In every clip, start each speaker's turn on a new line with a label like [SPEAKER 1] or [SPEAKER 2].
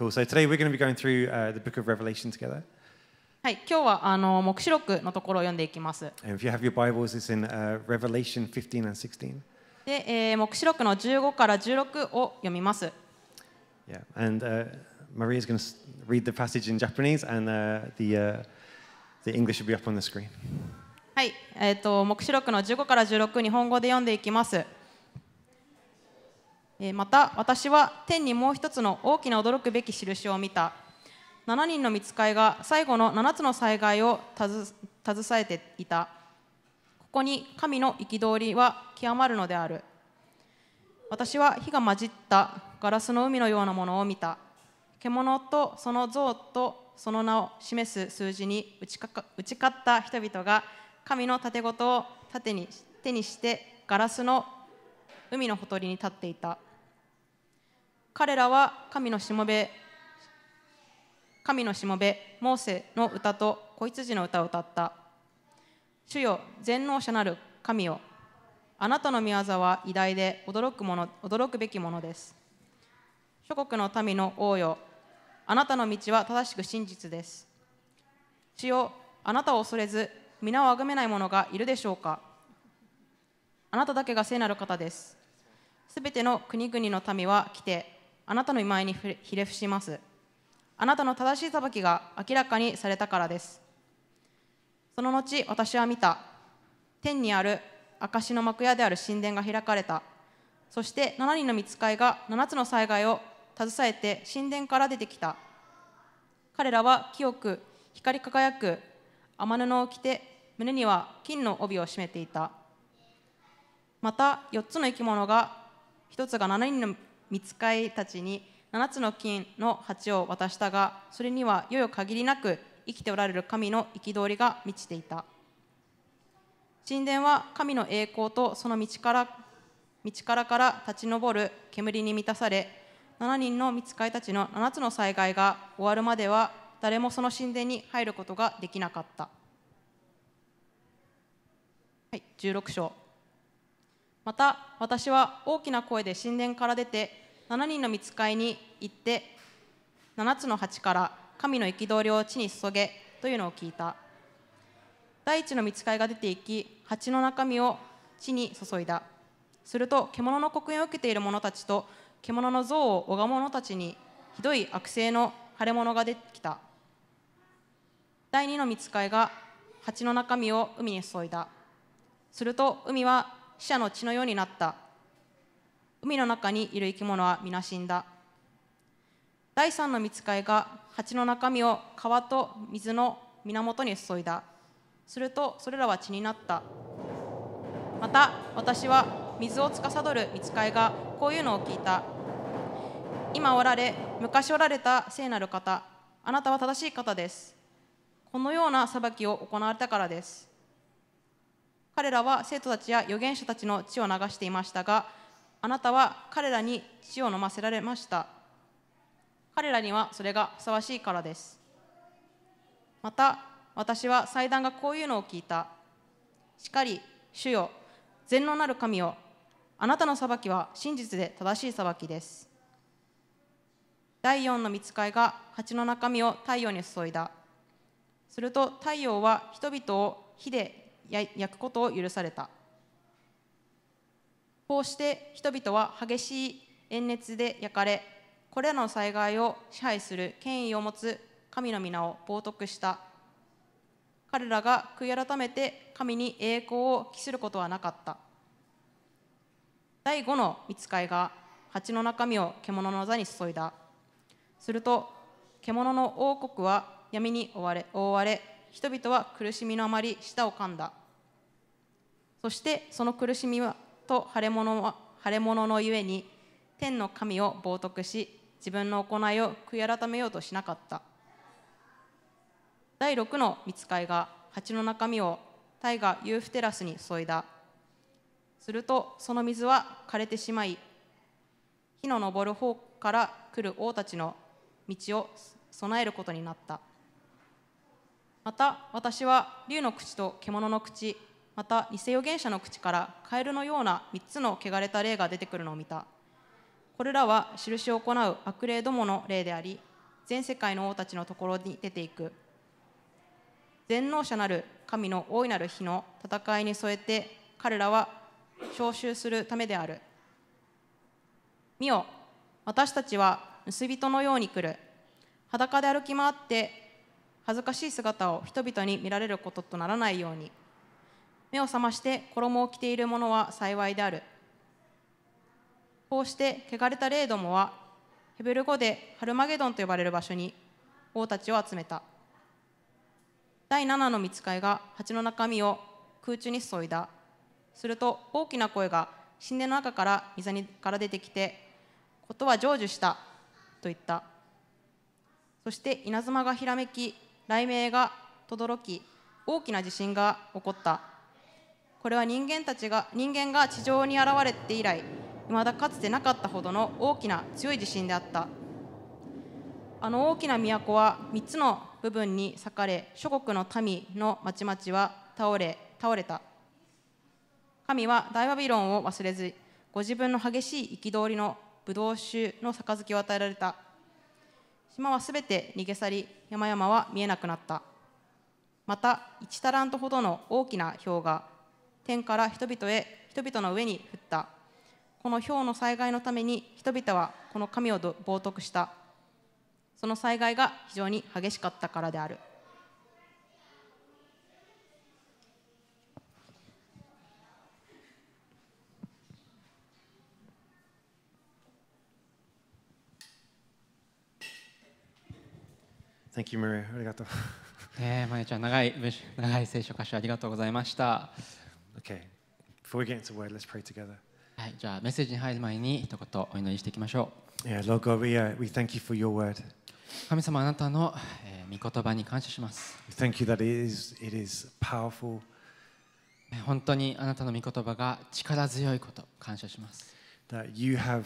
[SPEAKER 1] Cool. So today we're going to be going through uh, the book of Revelation together.
[SPEAKER 2] はい、今日はあの目視録のところを読んでいきます。
[SPEAKER 1] And if you have your Bibles, it's in uh, Revelation 15 and 16.
[SPEAKER 2] で、えー、目視録の15から16を読みます。
[SPEAKER 1] Yeah. And uh, Maria is going to read the passage in Japanese, and uh, the, uh, the English should be up on the screen.
[SPEAKER 2] はい、えっ、と目視録の15から16日本語で読んでいきます。えまた私は天にもう一つの大きな驚くべき印を見た7人の見つかいが最後の7つの災害を携えていたここに神の憤りは極まるのである私は火が混じったガラスの海のようなものを見た獣とその像とその名を示す数字に打ちか打ち勝った人々が神の盾ごとを盾に手にしてガラスの海のほとりに立っていた。彼らは神のしもべ神のしもべモーセの歌と子羊の歌を歌った主よ全能者なる神よあなたの御業は偉大で驚くもの驚くべきものです諸国の民の王よあなたの道は正しく真実です主よあなたを恐れず皆をあがめない者がいるでしょうかあなただけが聖なる方ですすべての国々の民は来てあなたの前にひれ伏しますあなたの正しい裁きが明らかにされたからですその後私は見た天にある証の幕屋である神殿が開かれたそして7人の見つかいが7つの災害を携えて神殿から出てきた彼らは清く光り輝く天布を着て胸には金の帯を締めていたまた4つの生き物が1つが7人の御使いたちに7つの金の鉢を渡したがそれにはよよ限りなく生きておられる神の憤りが満ちていた神殿は神の栄光とその道から道からから立ち上る煙に満たされ7人の御使いたちの7つの災害が終わるまでは誰もその神殿に入ることができなかった、はい、16章また私は大きな声で神殿から出て7人の見つかりに行って7つの鉢から神の憤りを地に注げというのを聞いた第一の見つかりが出ていき鉢の中身を地に注いだすると獣の刻印を受けている者たちと獣の像を拝む者たちにひどい悪性の腫れ物ができた第二の見つかりが鉢の中身を海に注いだすると海は死者の血のようになった海の中にいる生き物は皆死んだ第三の見つかいが蜂の中身を川と水の源に注いだするとそれらは血になったまた私は水を司る見つかいがこういうのを聞いた今おられ昔おられた聖なる方あなたは正しい方ですこのような裁きを行われたからです彼らは生徒たちや預言者たちの血を流していましたがあなたは彼らに血を飲ませられました彼らにはそれがふさわしいからですまた私は祭壇がこういうのを聞いたしかり主よ全能なる神よあなたの裁きは真実で正しい裁きです第4の見つかいが蜂の中身を太陽に注いだすると太陽は人々を火で焼くことを許されたこうして人々は激しい炎熱で焼かれこれらの災害を支配する権威を持つ神の皆を冒涜した彼らが悔い改めて神に栄光を期することはなかった第5の見つかいが蜂の中身を獣の座に注いだすると獣の王国は闇に覆われ覆われ人々は苦しみのあまり舌を噛んだそしてその苦しみはと腫れ物腫れ物のゆえに天の神を冒涜し自分の行いを悔い改めようとしなかった第6の見つかいが鉢の中身を大河ユーフテラスに添いだするとその水は枯れてしまい火の昇る方から来る王たちの道を備えることになったまた私は竜の口と獣の口また偽預言者の口からカエルのような3つの汚れた霊が出てくるのを見たこれらは印を行う悪霊どもの霊であり全世界の王たちのところに出ていく全能者なる神の大いなる日の戦いに添えて彼らは召集するためである見よ私たちは盗人のように来る裸で歩き回って恥ずかしい姿を人々に見られることとならないように目を覚まして衣を着ている者は幸いである。こうして汚れた霊どもはヘブル語でハルマゲドンと呼ばれる場所に王たちを集めた。第7の見つかいが蜂の中身を空中に注いだ。すると大きな声が神殿の中から溝から出てきて、ことは成就したと言った。そして稲妻がひらめき、雷鳴が轟き、大きな地震が起こった。これは人間たちが人間が地上に現れて以来いまだかつてなかったほどの大きな強い地震であったあの大きな都は3つの部分に裂かれ諸国の民の町々は倒れ倒れた神は大バビロンを忘れずご自分の激しい憤りの葡萄酒の杯を与えられた島はすべて逃げ去り山々は見えなくなったまた1タラントほどの大きな氷河天から人々へ人々の上に降ったこの氷の災害のために人々はこの神を冒涜したその災害が非常に激しかったからである
[SPEAKER 3] Thank you, r ありがとう。ねえ、まゆちゃん、長い長い聖書歌詞ありがとうございました。Okay. Before we get into the word, let's pray together. はい、じゃあメッセージに入る前に一言お祈りしていきましょう。Yeah, Lord God, we, uh, we thank you for your word. 神様あなたの、えー、御言葉に感謝します。We thank you that it is, it is powerful. 本当にあなたの御言葉が力強いこと感
[SPEAKER 1] 謝します。That you have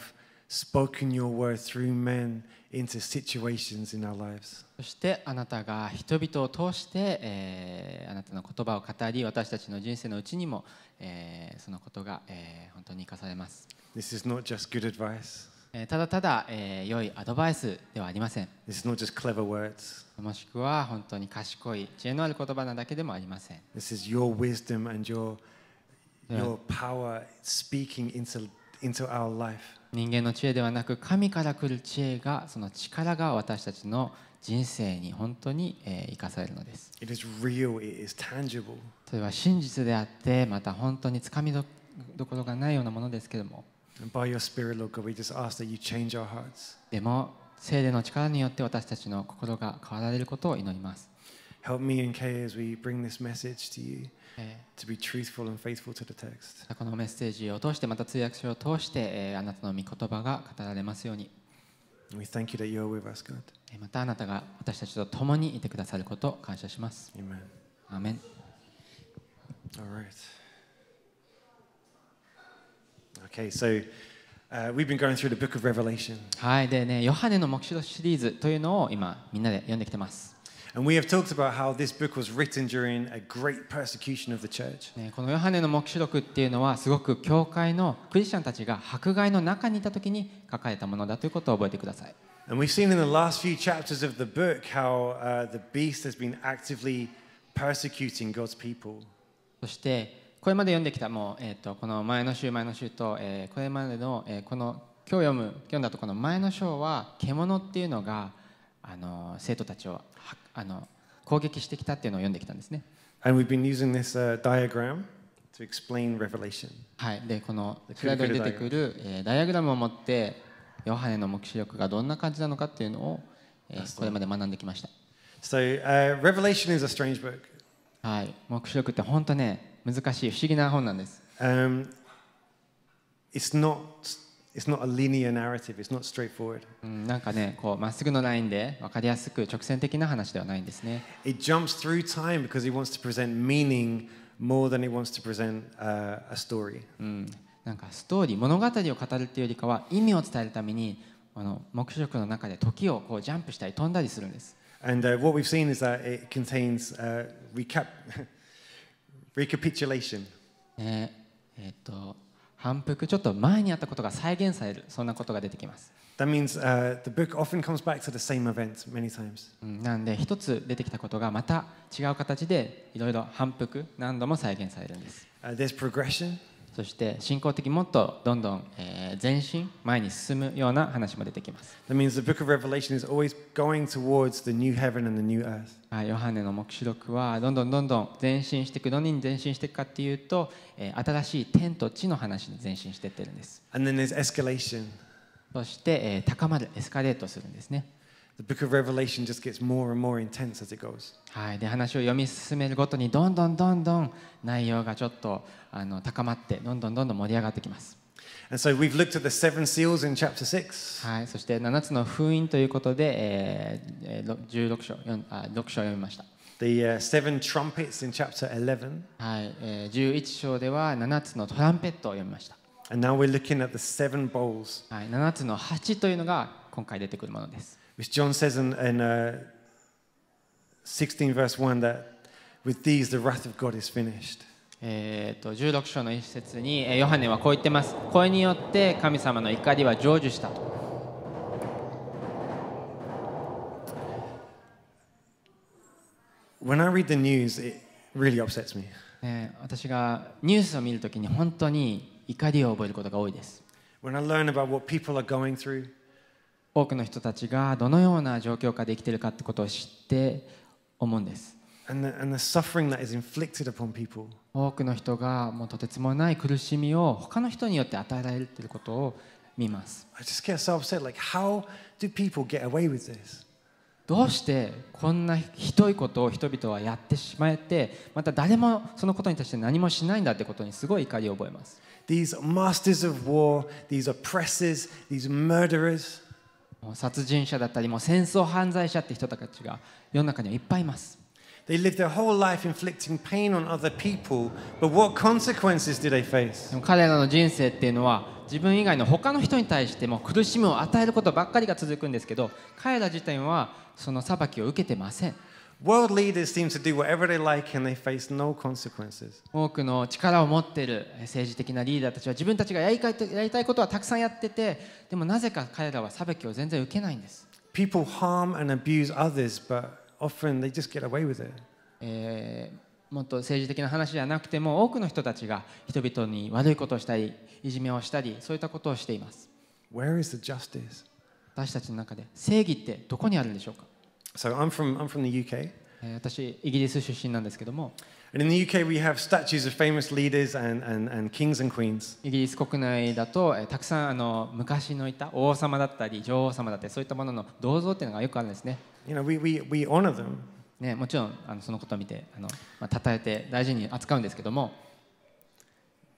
[SPEAKER 1] spoken your word
[SPEAKER 3] through men into situations in our lives. そしてあなたが人々を通して、えー、あなたの言葉を語り私たちの人生のうちにも、えー、そのことが、えー、本当に生かされます。This is not just good advice. ただただ、えー、良いアドバイスではありません。This is not just clever words. もしくは本当に賢い知恵のある言葉なだけでもありません。
[SPEAKER 1] This is your wisdom and your, your power speaking into, into our life.
[SPEAKER 3] 人間の知恵ではなく神から来る知恵がその力が私たちの人生に本当に生かされるのです。
[SPEAKER 1] It is real, it is tangible.
[SPEAKER 3] それは真実であってまた本当につかみどころがないようなものですけれども。でも、聖霊の力によって私たちの心が変わられることを祈ります。
[SPEAKER 1] Help me and Kay as we bring this message to you. と be truthful and faithful to the text.
[SPEAKER 3] このメッセージを通して、また通訳書を通して、えー、あなたの御言葉が語られますように。We thank you that you're a with us, God. またあなたが私たちと共にいてくださることを感謝します。Amen. Amen. Alright. Okay, so
[SPEAKER 1] Uh, we've been going through the book of Revelation.
[SPEAKER 3] はい、でね、ヨハネの目視録シリーズというのを今みんなで読んできてます。
[SPEAKER 1] And we have talked about how this book was written during a great persecution of the church.
[SPEAKER 3] このヨハネの黙示録っていうのはすごく教会のクリスチャンたちが迫害の中にいた時に書かれたものだということを覚えてください。And we've seen in the last
[SPEAKER 1] few chapters of the book how、uh, the beast has been actively persecuting
[SPEAKER 3] God's people. そしてこれまで読んできたもう、えー、とこの前の週前の週と、えー、これまでの、えー、この今日読む読んだとこの前の章は獣っていうのがあの生徒たちをあの攻撃してきたっていうのを読んできたんですね。And we've been using this、uh, diagram to explain Revelation. はい、でこのスライドに出てくる、えー、ダイアグラムを持ってヨハネの目視力がどんな感じなのかっていうのを、えー、これまで学んできました。So, uh, Revelation is a strange book. はい、目視力って本当ね難しい不思議な本なんです。Um, it's not it's not a linear narrative, it's not straightforward. なんかね、こうまっすぐのラインで分かりやすく直線的な話ではないんですね。It jumps through time because he wants to present meaning more than he wants to present、uh, a story. なんかストーリー、物語を語るっていうよりかは意味を伝えるためにあの目視力の中で時をこうジャンプしたり飛んだりするんです。And、uh, what we've seen is that it contains、uh, recap recapitulation. えー、えー、っと。反復ちょっと前にあったことが再現されるそんなことが出てきます。なんで一つ出てきたことがまた違う形でいろ反復何度も再現されるんです。そして信仰的もっとどんどん、え前進前に進むような話も出てきます。That means the book of Revelation is always going towards the new heaven and the new earth. あヨハネの黙示録はどんどんどんどん前進していくどに前進していくかっていうと、え新しい天と地の話に前進していってるんです。
[SPEAKER 1] And then there's escalation.
[SPEAKER 3] そして、え高まるエスカレートするんですね。話を読み進めるごとにどんどんどんどん内容がちょっとあの高まってどんどんどんどん盛り上がってきます。はい、そして7つの封印ということで、えー、16章あ6章読みました。The, uh, seven trumpets in chapter 11. はい、えー、1章では7つのトランペットを読みました。And now we're looking at the seven bowls. はい、7つの8というのが今回出てくるものです。which John
[SPEAKER 1] says in, in uh, 16 verse 1 that with these the wrath
[SPEAKER 3] of God is finished. えー、と16章の一節にヨハネはこう言ってます。これによって神様の怒りは成就したと。When I read the news, it really upsets me. 私がニュースを見るときに本当に怒りを覚えることが多いです。
[SPEAKER 1] When I learn about what people are going through,
[SPEAKER 3] 多くの人たちがどのような状況下できているかということを知って思うんです。And the, and the that is upon 多くの人がもうとてつもない苦しみを他の人によって与えられるということを見ます。So like, どうしてこんなひどいことを人々はやってしまえて、また誰もそのことに対して何もしないんだということにすごい怒りを覚えます。These masters of war, these oppressors, these murderers. 殺人者だったりもう戦争犯罪者って人たちが世の中にはいっぱいいます。They lived their whole life inflicting pain on other people, but what consequences did they face? 彼らの人生っていうのは自分以外の他の人に対しても苦しみを与えることばっかりが続くんですけど彼ら自体はその裁きを受けてません。World leaders seem to do whatever they like and they face no consequences. 多くの力を持っている政治的なリーダーたちは自分たちがやりたいことはたくさんやってて、でもなぜか彼らは差別を全然受けないんです。People harm and abuse others, but often they just get away with it. もっと政治的な話じゃなくても多くの人たちが人々に悪いことをしたり、いじめをしたり、そういったことをしています。Where is the justice? 私たちの中で正義ってどこにあるんでしょうか So I'm from, I'm from the UK. 私、イギリス出身なんですけども。And in the UK, we have statues of famous leaders and, and, and kings and queens. イギリス国内だと、えーたくさんあの昔のいた王様だったり女王様だったりそういったものの銅像っていうのがよくあるんですね。You know, we, we, we honor them. ねもちろんあのそのことを見てあの、まあ、称えて大事に扱うんですけども、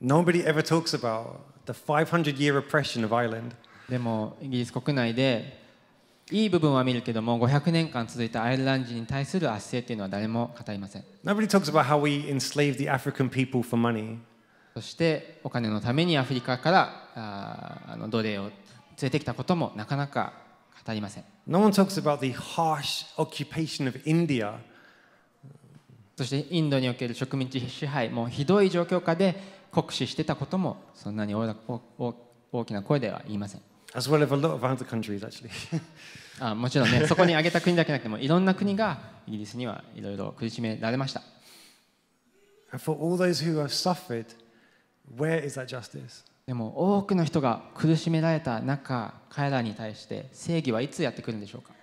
[SPEAKER 3] Nobody ever talks about the 500 year oppression of Ireland. でもイギリス国内でいい部分は見るけども、500年間続いたアイルランド人に対する圧政というのは誰も語りません。そしてお金のためにアフリカからああの奴隷を連れてきたこともなかなか語りません。No one talks about the harsh occupation of India. そしてインドにおける植民地支配もひどい状況下で酷使してたこともそんなに大きな声では言いません。as well as a lot of other countries actually. あもちろんね、そこに挙げた国だけなくても、いろんな国がイギリスにはいろいろ苦しめられました。でも多くの人が苦しめられた中、彼らに対して正義はいつやってくるんでしょうか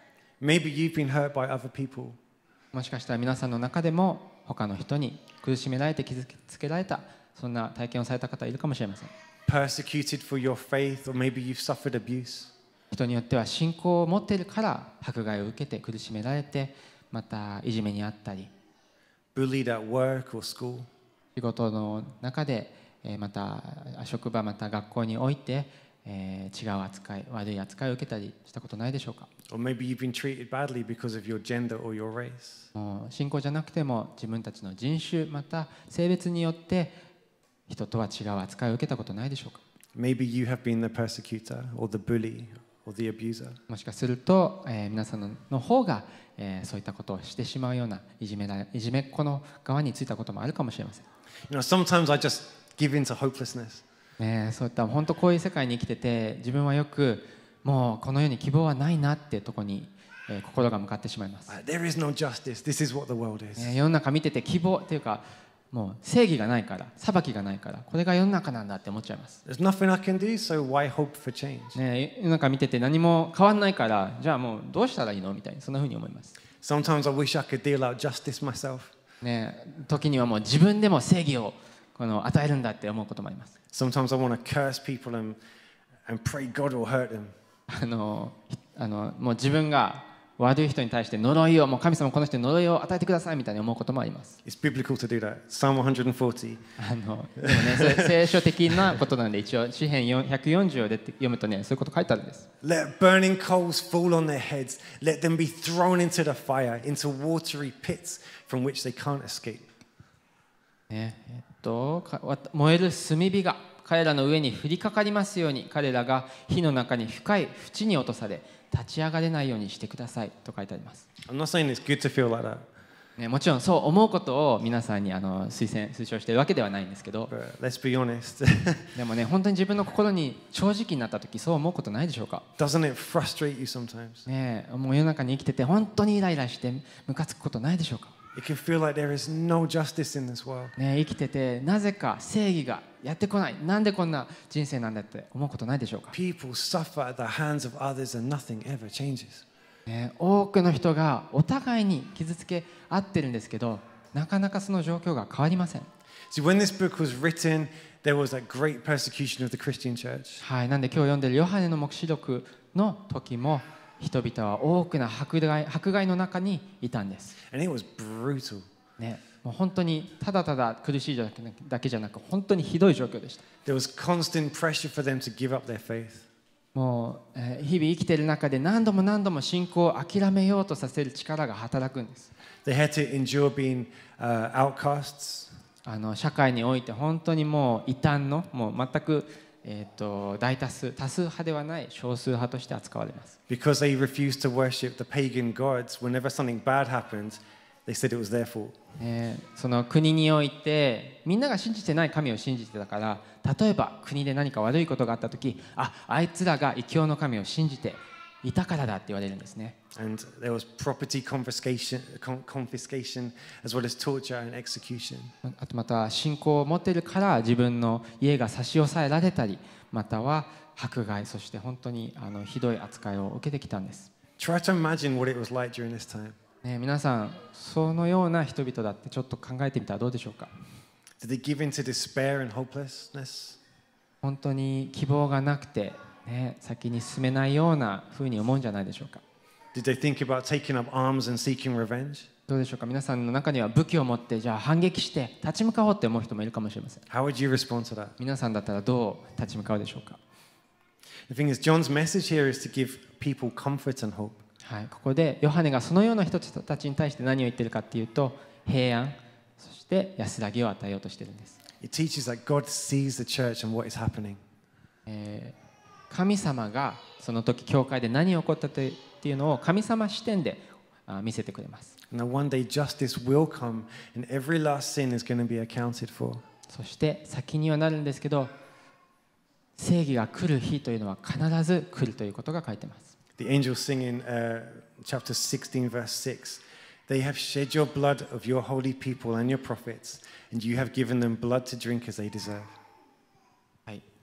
[SPEAKER 3] Maybe you've been hurt by other people. もしかしたら皆さんの中でも他の人に苦しめられて傷つけられた、そんな体験をされた方いるかもしれません。人によっては信仰を持っているから迫害を受けて苦しめられてまたいじめにあったり仕事の中でまた職場また学校において違う扱い悪い扱いを受けたりしたことないでしょうか信仰じゃなくても自分たちの人種また性別によって人とは違う扱いを受けたことないでしょうか Maybe you have been the persecutor or the bully or the abuser. もしかすると、えー、皆さんの方が、えー、そういったことをしてしまうようないじめだいじめっ子の側についたこともあるかもしれません。
[SPEAKER 1] You know, sometimes I just give in to hopelessness.
[SPEAKER 3] ね、そういった本当こういう世界に生きてて自分はよくもうこの世に希望はないなってとこに、えー、心が向かってしまいます。世の中見てて希望っていうかもう正義がないから、裁きがないから、これが世の中なんだって思っちゃいます。There's nothing I can do, so why hope for change? ね世の中見てて何も変わんないから、じゃあもうどうしたらいいのみたいな、そんなふうに思います。Sometimes I wish I could deal out justice myself. ね時にはもう自分でも正義をこの与えるんだって思うこともあります。Sometimes I want to curse people and, and pray God will hurt them. あの、あのもう自分が悪い人に対して呪いを、もう神様この人に呪いを与えてくださいみたいに思うこともあります。It's biblical to do that. Psalm 140. あの、でもね、聖書的なことなんで、一応、詩篇140をで読むとね、そういうこと書いてあるんです。
[SPEAKER 1] Let burning coals fall on their heads. Let them be thrown into the fire, into watery pits from which they can't escape.
[SPEAKER 3] ね、えっと、燃える炭火が彼らの上に降りかかりますように、彼らが火の中に深い淵に落とされ、立ち上がれないようにしてくださいと書いてあります。ね、もちろんそう思うことを皆さんにあの推薦推奨しているわけではないんですけど Let's be honest. でもね本当に自分の心に正直になった時そう思うことないでしょうか Doesn't
[SPEAKER 1] it frustrate you sometimes?
[SPEAKER 3] ねもう世の中に生きてて本当にイライラしてムカつくことないでしょうか生きててなぜか正義がやってこないなんでこんな人生なんだって思うことないでしょうか、ね、多くの人がお互いに傷つけ合ってるんですけどなかなかその状況が変わりませんはいなんで今日読んでるヨハネの黙示録の時も人々は多くの迫害迫害の中にいたんです。ね、もう本当にただただ苦しいだけじゃなく、本当にひどい状況でした。もう、え日々生きている中で何度も何度も信仰を諦めようとさせる力が働くんです。They had to endure being、uh, outcasts. あの社会において本当にもう異端のもう全くえー、と大多数多数派ではない少数派として扱われます。
[SPEAKER 1] Because they refused to worship the pagan gods, whenever something bad happened, they said it
[SPEAKER 3] was their fault. えー、その国においてみんなが信じてない神を信じてたから例えば国で何か悪いことがあった時ああいつらが異教の神を信じていたからだって言われるんですね。And
[SPEAKER 1] there was property confiscation, confiscation as well as torture and execution.
[SPEAKER 3] あとまた信仰を持っているから自分の家が差し押さえられたり、または迫害、そして本当にあのひどい扱いを受けてきたんです。Try to imagine what
[SPEAKER 1] it was like during this time.
[SPEAKER 3] ね、皆さん、そのような人々だってちょっと考えてみたらどうでしょうか
[SPEAKER 1] Did they give in to despair and hopelessness?
[SPEAKER 3] 本当に希望がなくてね、先に進めないようなふうに思うんじゃないでしょうか。Did they think about taking up arms and seeking revenge? どうでしょうか皆さんの中には武器を持ってじゃあ反撃して立ち向かおうって思う人もいるかもしれません。How would you respond to that? 皆さんだったらどう立ち向かうでしょうか The thing is, John's message here is to give people comfort and hope. はい、ここでヨハネがそのような人たちに対して何を言っているかっていうと平安そして安らぎを与えようとしているんです。It teaches that God sees the church and what is happening. えー神様がその時教会で何が起こったとっていうのを神様視点で見せてくれます。そして先にはなるんですけど、正義が来る日というのは必ず来るということが書いてます。
[SPEAKER 1] The angels sing in、uh, chapter 16 verse 6 They have shed your blood of your holy people and your prophets, and you have given them blood to drink as they deserve.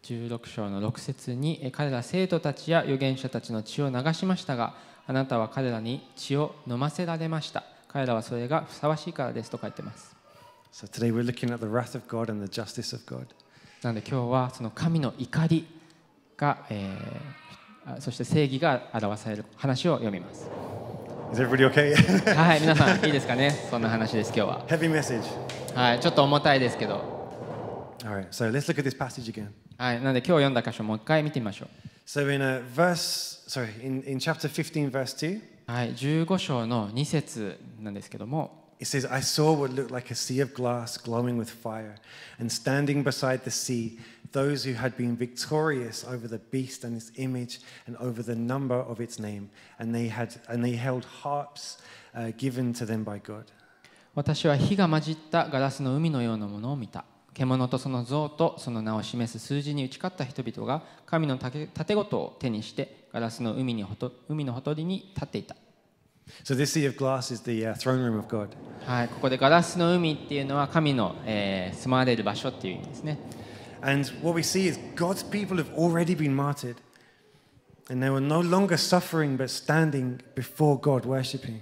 [SPEAKER 3] 16章の6節に彼ら生徒たちや預言者たちの血を流しましたがあなたは彼らに血を飲ませられました彼らはそれがふさわしいからですと書いてます So today we're looking at the wrath of God and the justice of God なので今日はその神の怒りが、えー、そして正義が表される話を読みます Is everybody okay? はい 皆さんいいですかねそんな話です今日は Heavy message はいちょっと重たいですけど Alright l so let's look at this passage again はい、なので今日読んだ箇所もう一回見てみましょう。
[SPEAKER 1] So in a verse, sorry, in, in chapter 15, verse 2,
[SPEAKER 3] はい、15章の2節なんですけども、it says, I saw what looked like a sea of glass
[SPEAKER 1] glowing with fire, and standing beside the sea, those who had been victorious over the beast and its image, and over the number of its name, and they had and they held harps uh, given to them by God.
[SPEAKER 3] 私は火が混じったガラスの海のようなものを見た。獣とその像とその名を示す数字に打ち勝った人々が神の盾事を手にしてガラスの海にほと海のほとりに立っていた。
[SPEAKER 1] So this sea of glass is the、throne room of God.
[SPEAKER 3] はい、ここでガラスの海っていうのは神の、えー、住まわれる場所っていう意味ですね。And what we see is God's people have already been martyred. And they were no longer suffering but standing before God worshipping.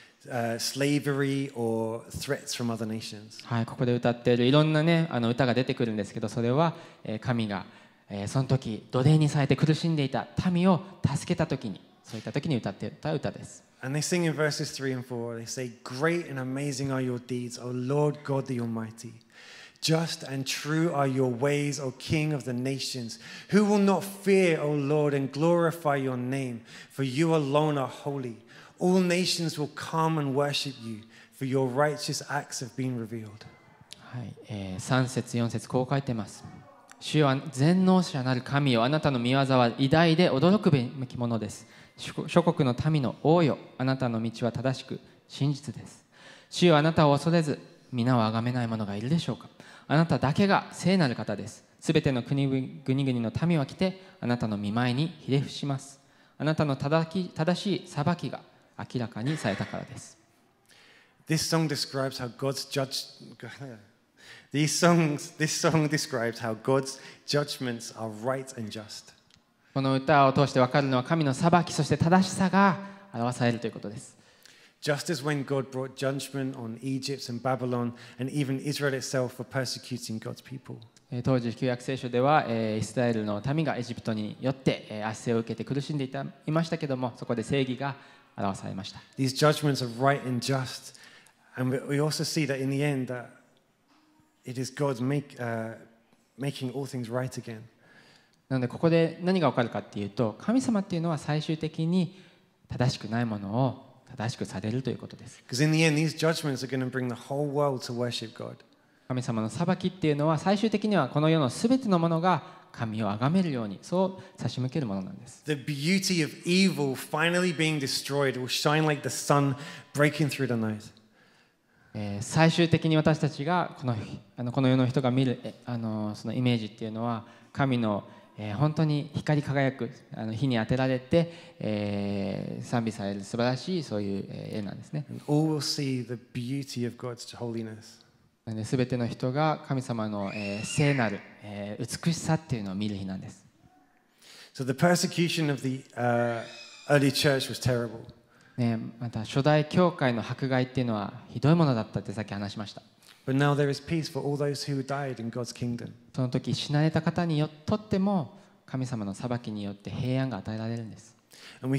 [SPEAKER 1] uh, slavery or threats from other nations.
[SPEAKER 3] はい、ここで歌っているいろんなね、あの歌が出てくるんですけど、それは、えー、神が、えー、その時奴隷にされて苦しんでいた民を助けた時に、そういった時に歌っていた歌です。
[SPEAKER 1] And they sing in verses 3 and 4, they say, Great and amazing are your deeds, O Lord God the Almighty. Just and true are your ways, O King of the nations. Who will not fear, O Lord, and glorify your name? For you alone are holy. All nations will come and worship you, for your righteous acts have been revealed.
[SPEAKER 3] はい、えー、3節4節こう書いてます。主は全能者なる神よあなたの見業は偉大で驚くべきものです。諸国の民の王よあなたの道は正しく真実です。主よあなたを恐れず皆を崇めない者がいるでしょうかあなただけが聖なる方です。すべての国々の民は来てあなたの見舞いにひれ伏します。あなたの正しい裁きが明らかにされたからです。
[SPEAKER 1] This song describes how God's judge These songs, this song describes how God's judgments are right and just.
[SPEAKER 3] この歌を通して分かるのは神の裁きそして正しさが表されるということです。
[SPEAKER 1] Just as when God brought judgment on Egypt and Babylon and even Israel itself for persecuting God's
[SPEAKER 3] people. 当時、旧約聖書では、えー、イスラエルの民がエジプトによって、えー、圧政を受けて苦しんでいたいましたけども、そこで正義が表されました。These judgments are right
[SPEAKER 1] and just. And we also see that in the end that it is God's make,、uh, making all things right again.
[SPEAKER 3] なのでここで何がわかるかっていうと神様っていうのは最終的に正しくないものを正しくされるということです。
[SPEAKER 1] Because in the end, these judgments are going to bring the whole world to worship God.
[SPEAKER 3] 神様の裁きっていうのは最終的にはこの世のすべてのものが神を崇めるようにそう差し向けるものなんです。The beauty
[SPEAKER 1] of evil finally being destroyed will shine like the sun
[SPEAKER 3] breaking through the night. えー、最終的に私たちがこのあのこの世の人が見るあのそのイメージっていうのは神の、えー、本当に光り輝くあの火に当てられて、えー、賛美される素晴らしいそういう絵なんですね。And
[SPEAKER 1] all will see the beauty of God's holiness.
[SPEAKER 3] すべての人が神様の聖なる美しさっていうのを見る日なんです。ね、また初代教会の迫害っていうのはひどいものだったってさっき話しました。その時死なれた方によっとっても神様の裁きによって平
[SPEAKER 1] 安が与えられるんです。そ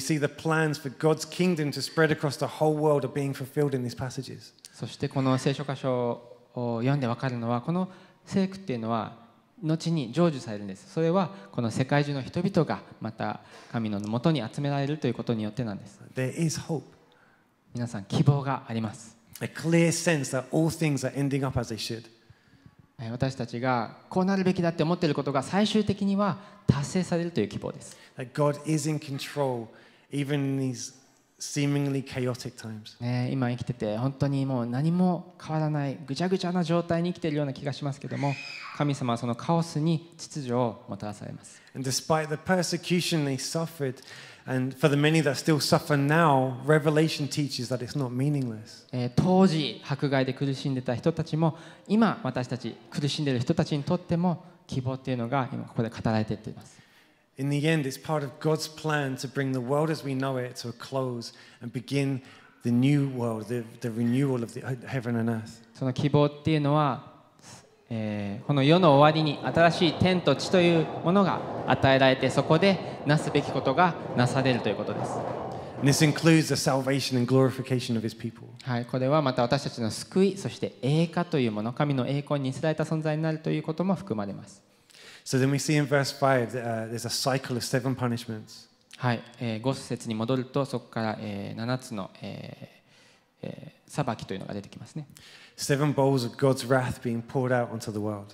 [SPEAKER 3] してこの聖書箇所を読んでわかるのはこの聖句っていうのは後に成就されるんですそれはこの世界中の人々がまた神のもとに集められるということによってなんです There is hope. 皆さん希望があります A clear sense that all things are ending up as they should. 私たちがこうなるべきだって思っていることが最終的には達成されるという希望です。That God
[SPEAKER 1] is in control even in these seemingly chaotic times.
[SPEAKER 3] ね、今生きてて本当にもう何も変わらないぐちゃぐちゃな状態に生きているような気がしますけども神様はそのカオスに秩序をもたらされます。And despite the persecution they
[SPEAKER 1] suffered, And for the many that still suffer now, Revelation teaches that it's not meaningless.
[SPEAKER 3] 当時、迫害で苦しんでた人たちも、今、私たち、苦しんでいる人たちにとっても、希望っていうのが今ここで語られていっています。In the end, it's part of
[SPEAKER 1] God's plan to bring the world as we know it to a close and begin the new world,
[SPEAKER 3] the, the renewal of the heaven and earth. その希望っていうのは、えー、この世の終わりに新しい天と地というものが与えられて、そこでなすべきことがなされるということです。はい、これはまた私たちの救い、そして栄華というもの、神の栄光に似せられた存在になるということも含まれます。So then we see in verse 5 that, uh, there's a cycle of seven punishments. はい、えー、5節に戻るとそこから、えー、7つの、えーえー、裁きというのが出てきます
[SPEAKER 1] ね。Seven eh, eh, eh, bowls of God's wrath being poured out onto the world.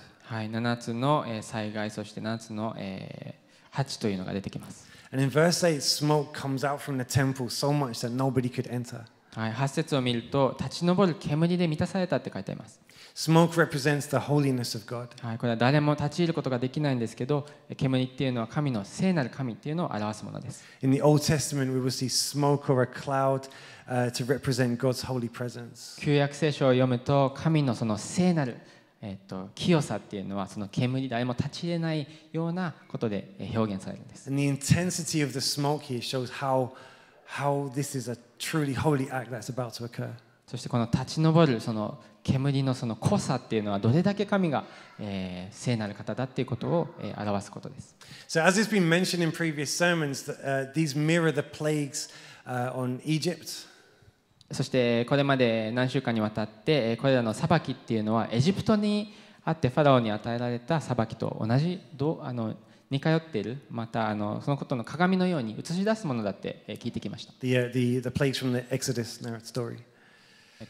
[SPEAKER 1] smoke comes out from the temple so much that nobody could enter.
[SPEAKER 3] はい、8節を見ると、立ち上る煙で満たされたって書いてあります。Smoke represents the holiness of God. はい、これは誰も立ち入ることができないんですけど、煙っていうのは神の聖なる神っていうのを表すものです。
[SPEAKER 1] In the Old Testament, we will see smoke or a cloud、to represent God's holy presence.
[SPEAKER 3] 旧約聖書を読むと、神のその聖なるえっと、清さっていうのはその煙誰も立ち入れないようなことで表現されるんで
[SPEAKER 1] す。And the intensity of the smoke here shows how そ
[SPEAKER 3] してこの立ち上るその煙のその濃さっていうのはどれだけ神が、えー、聖なる方だっていうことを、えー、表すことです。そしてこれまで何週間にわたってこれらの裁きっていうのはエジプトにあってファラオに与えられた裁きと同じ。どあの似通っている、またあのそのことの鏡のように映し出すものだって聞いてきました。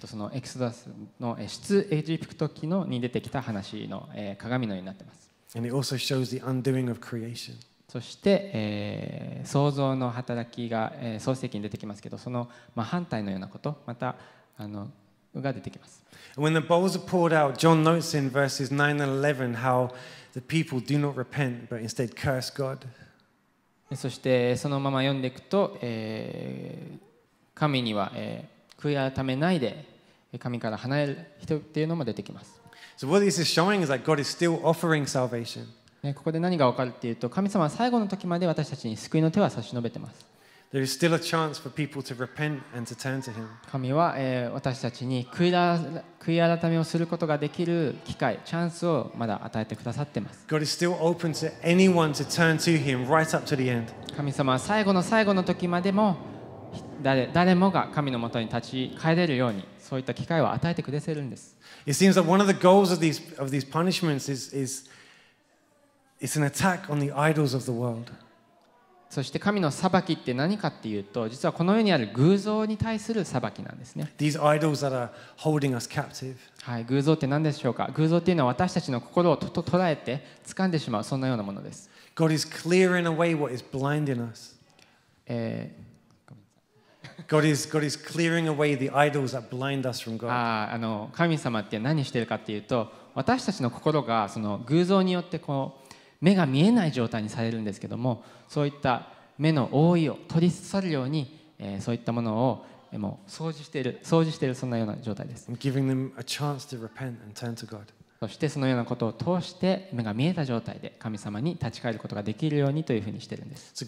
[SPEAKER 3] その e クソダスの出エジプト記のに出てきた話の鏡のようになっています。And it の、l s o ジ h o w s the undoing of creation. そして、えー、創の働きが、え創世記に出てきますけど、その、まあ、反対のようなこと、また、あのが出てきます。When the bowls are poured out, John notes in verses 9 and 11 how The people do not repent, but instead curse God. そしてそのまま読んでいくと、えー、神には、えー、悔い改めないで神から離れる人っていうのも出てきます。So what this is showing is that God is still offering salvation. ここで何が分かるっていうと、神様は最後の時まで私たちに救いの手は差し伸べてます。There is still a chance for people to
[SPEAKER 1] repent and to turn to Him.
[SPEAKER 3] God is still open to anyone to turn to Him right up to the end. 神様は最後の最後の時までも誰誰もが神のもとに立ち返れるように、そういった機会を与えてくださるんです。
[SPEAKER 1] It seems that one of the goals of these, of these punishments is,
[SPEAKER 3] is it's an attack on the idols of the world. そして神の裁きって何かっていうと、実はこの世にある偶像に対する裁きなんですね。These idols that are holding us captive. はい、偶像って何でしょうか偶像っていうのは私たちの心をとと捉えて掴んでしまう、そんなようなものです。God is clearing away what is blinding us. えー God is, God is clearing away the idols that blind us from God. ああの神様って何してるかっていうと、私たちの心がその偶像によってこう目が見えない状態にされるんですけどもそういった目の覆いを取り去るように、えそういったものをもう掃除している掃除しているそんなような状態です。そしてそのようなことを通して目が見えた状態で神様に立ち返ることができるようにというふうにしてるんです。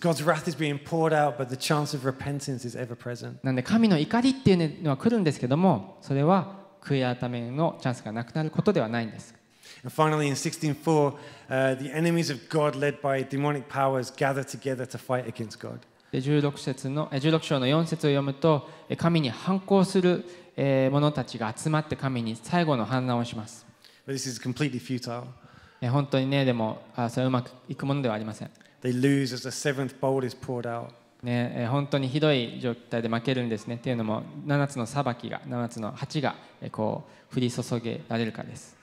[SPEAKER 3] なんで神の怒りっていうのは来るんですけども、それは悔い改めのチャンスがなくなることではないんです。And finally, in
[SPEAKER 1] 16.4, uh, the enemies of God, led by demonic powers, gather together to fight against
[SPEAKER 3] God. 16, 16章の4節を読むと神に反抗する者たちか集まって神に最後の反乱をします but this is completely futile.
[SPEAKER 1] lose as the seventh bowl is poured out.
[SPEAKER 3] ねえー、本当にひどい状態で負けるんですねっていうのも7つの裁きが7つの鉢が、えー、こう降り注げられるかです。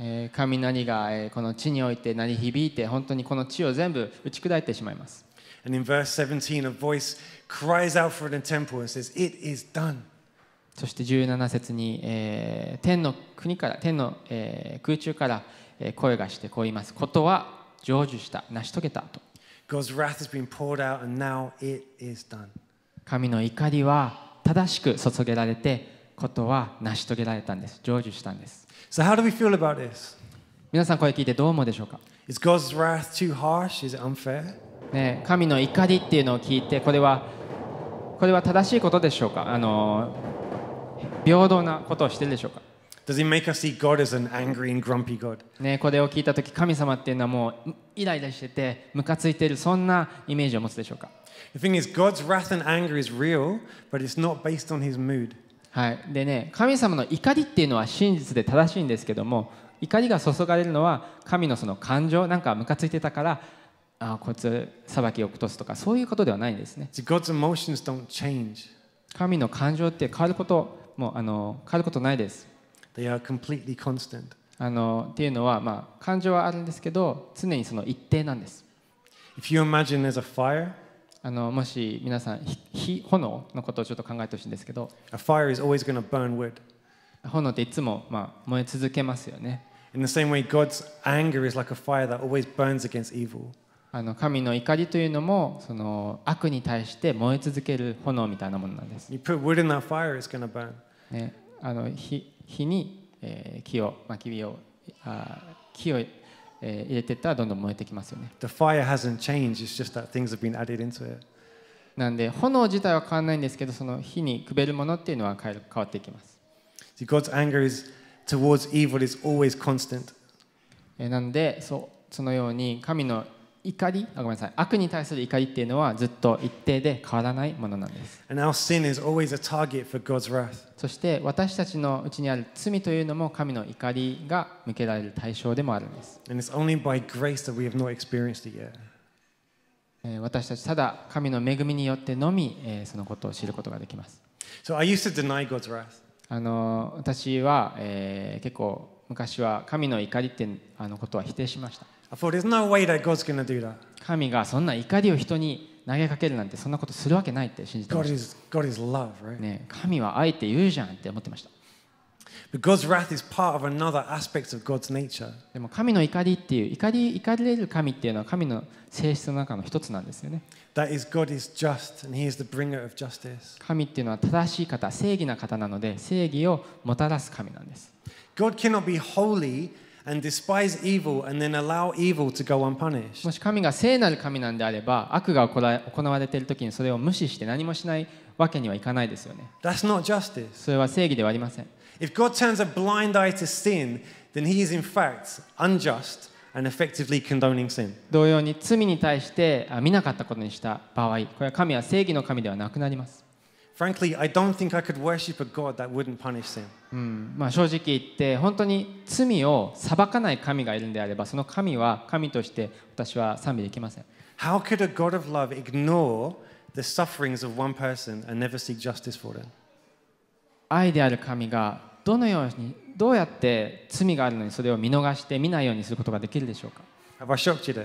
[SPEAKER 3] え雷が、えー、この地において鳴り響いて本当にこの地を全部打ち砕いてしまいます。And in verse 17, a voice cries out for t temple and says, It is done. そして17節に、えー、天の国から天の、えー、空中から、え声がしてこう言います。ことは成就した、成し遂げたと。
[SPEAKER 1] God's wrath has been poured out and now it is done.
[SPEAKER 3] 神の怒りは正しく注げられて、ことは成し遂げられたんです。成就したんです。So how do we feel about this? 皆さんこれ聞いてどう思うでしょうか Is God's wrath too
[SPEAKER 1] harsh? Is it unfair?
[SPEAKER 3] ね、神の怒りっていうのを聞いて、これはこれは正しいことでしょうかあの平等なことをしてるでしょうか Does he make us see God as an angry and grumpy God? ね、これを聞いたとき、神様っていうのはもうイライラしてて、ムカついてる、そんなイメージを持つでしょうか The thing is, God's wrath and anger is real, but it's not based on his mood. はい。でね、神様の怒りっていうのは真実で正しいんですけども、怒りが注がれるのは神のその感情、なんかムカついてたから、あこいつ裁きを落とすとか、そういうことではないんですね。So、God's emotions don't change. 神の感情って変わること、もあの変わることないです。They are completely constant. あのっていうのは、まあ、感情はあるんですけど、常にその一定なんです。If you imagine there's a fire, あのもし皆さん火、炎のことをちょっと考えてほしいんですけど、a fire is always going to burn wood. 炎っていつも、まあ、燃え続けますよね。In the same way, God's anger is like a fire that always burns against evil. あの神の怒りというのもその悪に対して燃え続ける炎みたいなものなんです。You put wood in that fire, it's gonna burn. ね、あの火火に、えー、木を薪火をあ木を、えー、入れていったらどんどん燃えてきますよね。The fire hasn't changed, it's just that things have been added into it. なんで炎自体は変わらないんですけどその火にくべるものっていうのは変わっていきます。See, God's anger is towards evil is always constant. なんでそそのように神の怒りあごめんなさい悪に対する怒りっていうのはずっと一定で変わらないものなんです。そして私たちのうちにある罪というのも神の怒りが向けられる対象でもあるんです。a 私たちただ神の恵みによってのみそのことを知ることができます。
[SPEAKER 1] So
[SPEAKER 3] あの私は、えー、結構昔は神の怒りってあのことは否定しました。神がそんな怒りを人に投げかけるなんてそんなことするわけないって信じてました。神は愛って言うじゃんって思ってました。でも神の怒りっていう怒り怒りれる神っていうのは神の性質の中の一つなんですよね。神っていうのは正しい方、正義な方なので正義をもたらす神なんです。
[SPEAKER 1] God cannot be holy and despise evil and then allow evil to go unpunished.
[SPEAKER 3] もし神が聖なる神なんであれば、悪が行われているときにそれを無視して何もしないわけにはいかないですよね。
[SPEAKER 1] That's not justice.
[SPEAKER 3] それは正義ではありません。
[SPEAKER 1] If God turns a blind eye to
[SPEAKER 3] sin, then he is in fact unjust and effectively condoning sin. 同様に罪に対して見なかったことにした場合、これは神は正義の神ではなくなります。
[SPEAKER 1] Frankly, I don't think I could worship a God that wouldn't punish sin.
[SPEAKER 3] うんまあ、正直言って本当に罪を裁かない神がいるんであればその神は神として私は賛美できません。
[SPEAKER 1] How could a God of love ignore the sufferings of one person and
[SPEAKER 3] never seek justice for them? 愛である神がどのようにどうやって罪があるのにそれを見逃して見ないようにすることができるでしょうか Have I shocked you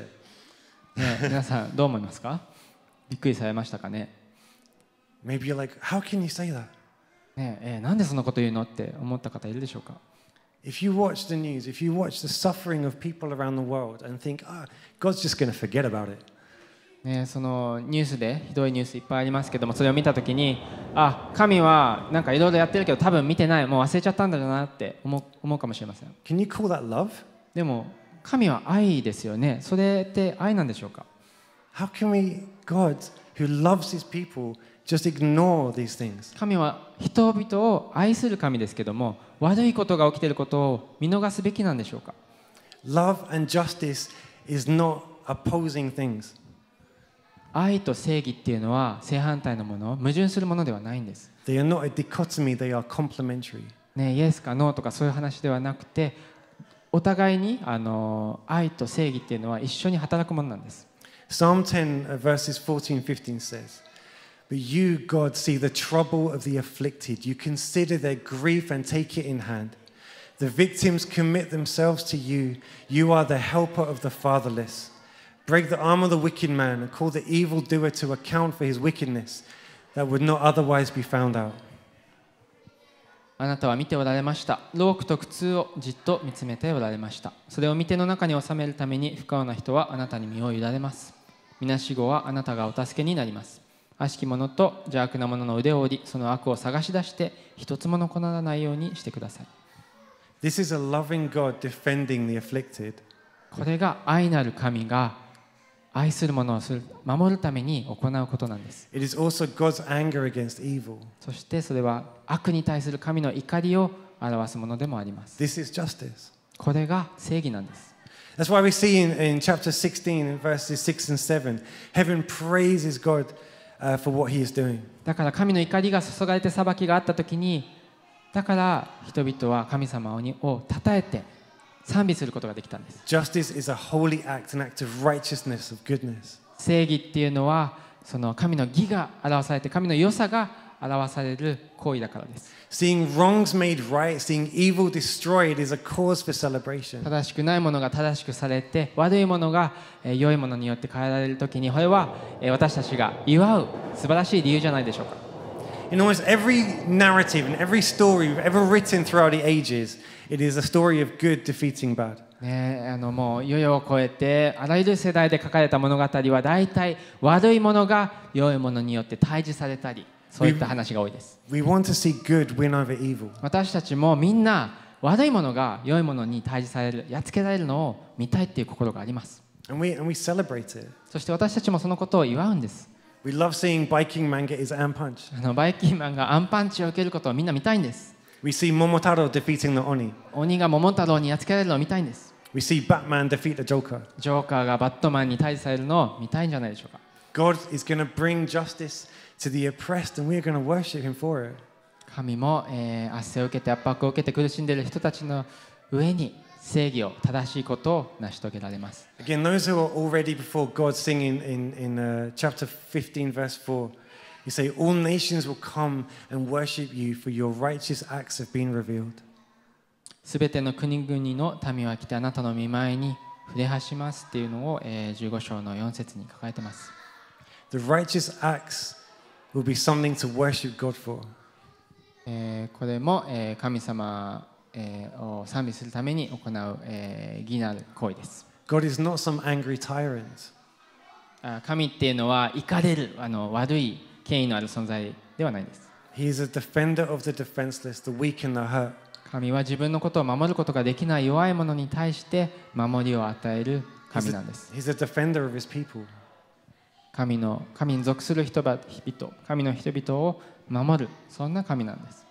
[SPEAKER 3] there? ね皆さんどう思いますかびっくりされましたかね Maybe you're like, how can you say that? ねええー、なんでそんなこと言うのって思った方いるでしょうか
[SPEAKER 1] If you watch the news, if you watch the suffering of people around the world and think, ah,
[SPEAKER 3] God's just going to forget about it. ね、そのニュースでひどいニュースいっぱいありますけどもそれを見た時にあ神はなんかいろいろやってるけど多分見てないもう忘れちゃったんだろうなって思う思うかもしれません Can you call that love? でも神は愛ですよねそれって愛なんでしょうか How can we, God, who loves his people, Just ignore these things. 神は人々を愛する神ですけども、悪いことが起きていることを見逃すべきなんでしょうか Love and justice is not opposing things. 愛と正義っていうのは正反対のもの、矛盾するものではないんです。They are not a dichotomy, they are complementary. ね、イエスかノーとかそういう話ではなくて、お互いにあの愛と正義っていうのは一緒に働くものなんです。Psalm 10 verses 14 15 says, But you, God, see
[SPEAKER 1] the trouble of the afflicted. You consider their grief and take it in hand. The victims commit themselves to you. You are the helper of the fatherless. Break the arm of the wicked man and call the evildoer to account for his wickedness that would not
[SPEAKER 3] otherwise be found out. あなたは見ておられました。ロークと苦痛をじっと見つめておられました。それを見ての中に収めるために不可能な人はあなたに身を委ねます。みなしごはあなたがお助けになります。悪しき者と邪悪な者の腕を折りその悪を探し出して一つも残らないようにしてください
[SPEAKER 1] This is a loving God defending the afflicted.
[SPEAKER 3] これが愛なる神が愛する者をする守るために行うことなんです。It is also God's anger against evil. そしてそれは悪に対する神の怒りを表すものでもあります。This is justice. これが正義なんです。That's why we see in, in chapter 16, in
[SPEAKER 1] verses 6 and 7, heaven praises God. for what he is doing. だから神の
[SPEAKER 3] 怒りが注がれて裁きがあったときに、だから人々は神様をたえて賛美することができたんです。
[SPEAKER 1] Justice is a holy act, an act of righteousness,
[SPEAKER 3] of goodness. 正義っていうのは、その神の義が表されて、神の良さが表される行為だからです。Seeing wrongs made right, seeing evil destroyed is a cause for celebration. 正しくないものが正しくされて、悪いものが良いものによって変えられるときに、これは私たちが祝う素晴らしい理由じゃないでしょうか。In almost every narrative and every story we've ever written throughout the ages, it is
[SPEAKER 1] a story of good defeating bad.
[SPEAKER 3] ね、あのもう世々を超えてあらゆる世代で書かれた物語は大体悪いものが良いものによって退治されたりそういった話が多いです。We want to see good win over evil. 私たちもみんな悪いものが良いものに対峙される、やっつけられるのを見たいっていう心があります。And we, and we celebrate it. そして私たちもそのことを祝うんです。We love seeing Viking manga is an punch. あのバイキンマンがアンパンチを受けることをみんな見たいんです。We see Momotaro defeating the Oni. 鬼が桃太郎にやっつけられるのを見たいんです。We see Batman defeat the Joker. ジョーカーがバットマンに対峙されるのを見たいんじゃないでしょうか。God is going to bring justice to the oppressed, and we are going to worship Him for it. 神も、えー、圧政を受けて圧迫を受けて苦しんでいる人たちの上に正義を正しいことを成し遂げられます。
[SPEAKER 1] Again, those who are already before God singing in, in、uh, chapter 15, verse 4, you say, All nations will
[SPEAKER 3] come and worship you, for your righteous acts have been revealed. すべての国々の民は来てあなたの見舞いに触れはしますっていうのを、えー、15章の4節に書
[SPEAKER 1] かれてます。The righteous acts will be something to
[SPEAKER 3] worship God for. えー、これも、えー、神様、えー、を賛美するために行う、えー、義なる行為です。God is not some angry tyrant. 神っていうのは怒れるあの悪い権威のある存在ではないんです。
[SPEAKER 1] He is a defender of the defenseless,
[SPEAKER 3] the weak and the hurt. 神は自分のことを守ることができない弱い者に対して守りを与える神なんです。He's a, he's a defender of his people. 神の神に属する人々神の人々を守るそんな神なんです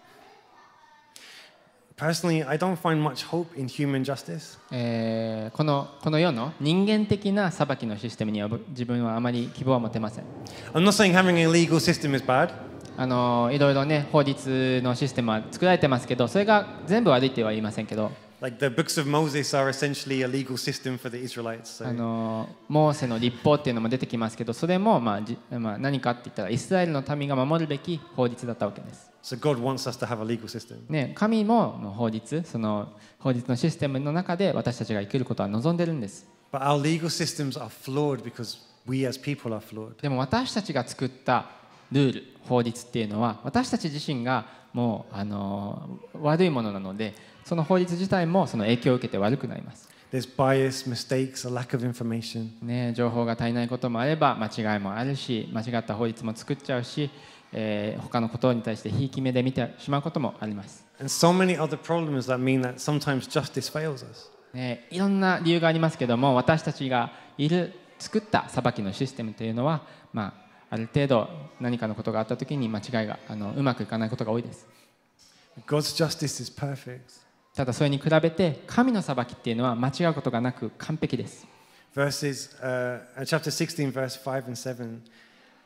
[SPEAKER 3] Personally, I don't find much hope in human justice. えー、このこの世の人間的な裁きのシステムには自分はあまり希望は持てません。I'm not saying having a legal system is bad. あのいろいろね法律のシステムは作られてますけど、それが全部悪いっては言いませんけど。
[SPEAKER 1] Like the books of Moses are essentially a legal system for the Israelites. あ So,
[SPEAKER 3] のモーセの立法っていうのも出てきますけどそれも、まあじまあ、何かって言ったらイスラエルの民が守るべき法律だったわけです、so God wants us to have a legal system. ね、神もまあ法律その法律のシステムの中で私たちが生きることは望んでるんです But our legal systems are flawed because we as people are flawed. でも私たちが作ったルール法律っていうのは私たち自身がもうあの悪いものなのでその法律自体もその影響を受けて悪くなります。There's bias, mistakes, a lack of information. ね、情報が足りないこともあれば間違いもあるし、間違った法律も作っちゃうし、えー、他のことに対してひいき目で見てしまうこともあります。ね、いろんな理由がありますけども、私たちがいる作った裁きのシステムというのは、まあ、ある程度何かのことがあったときに間違いがあのうまくいかないことが多いです。God's justice is perfect. ただそれに比べて神の裁きっていうのは間違うことがなく完璧です。
[SPEAKER 1] Verses, uh, uh, chapter 16, verse 5 and 7,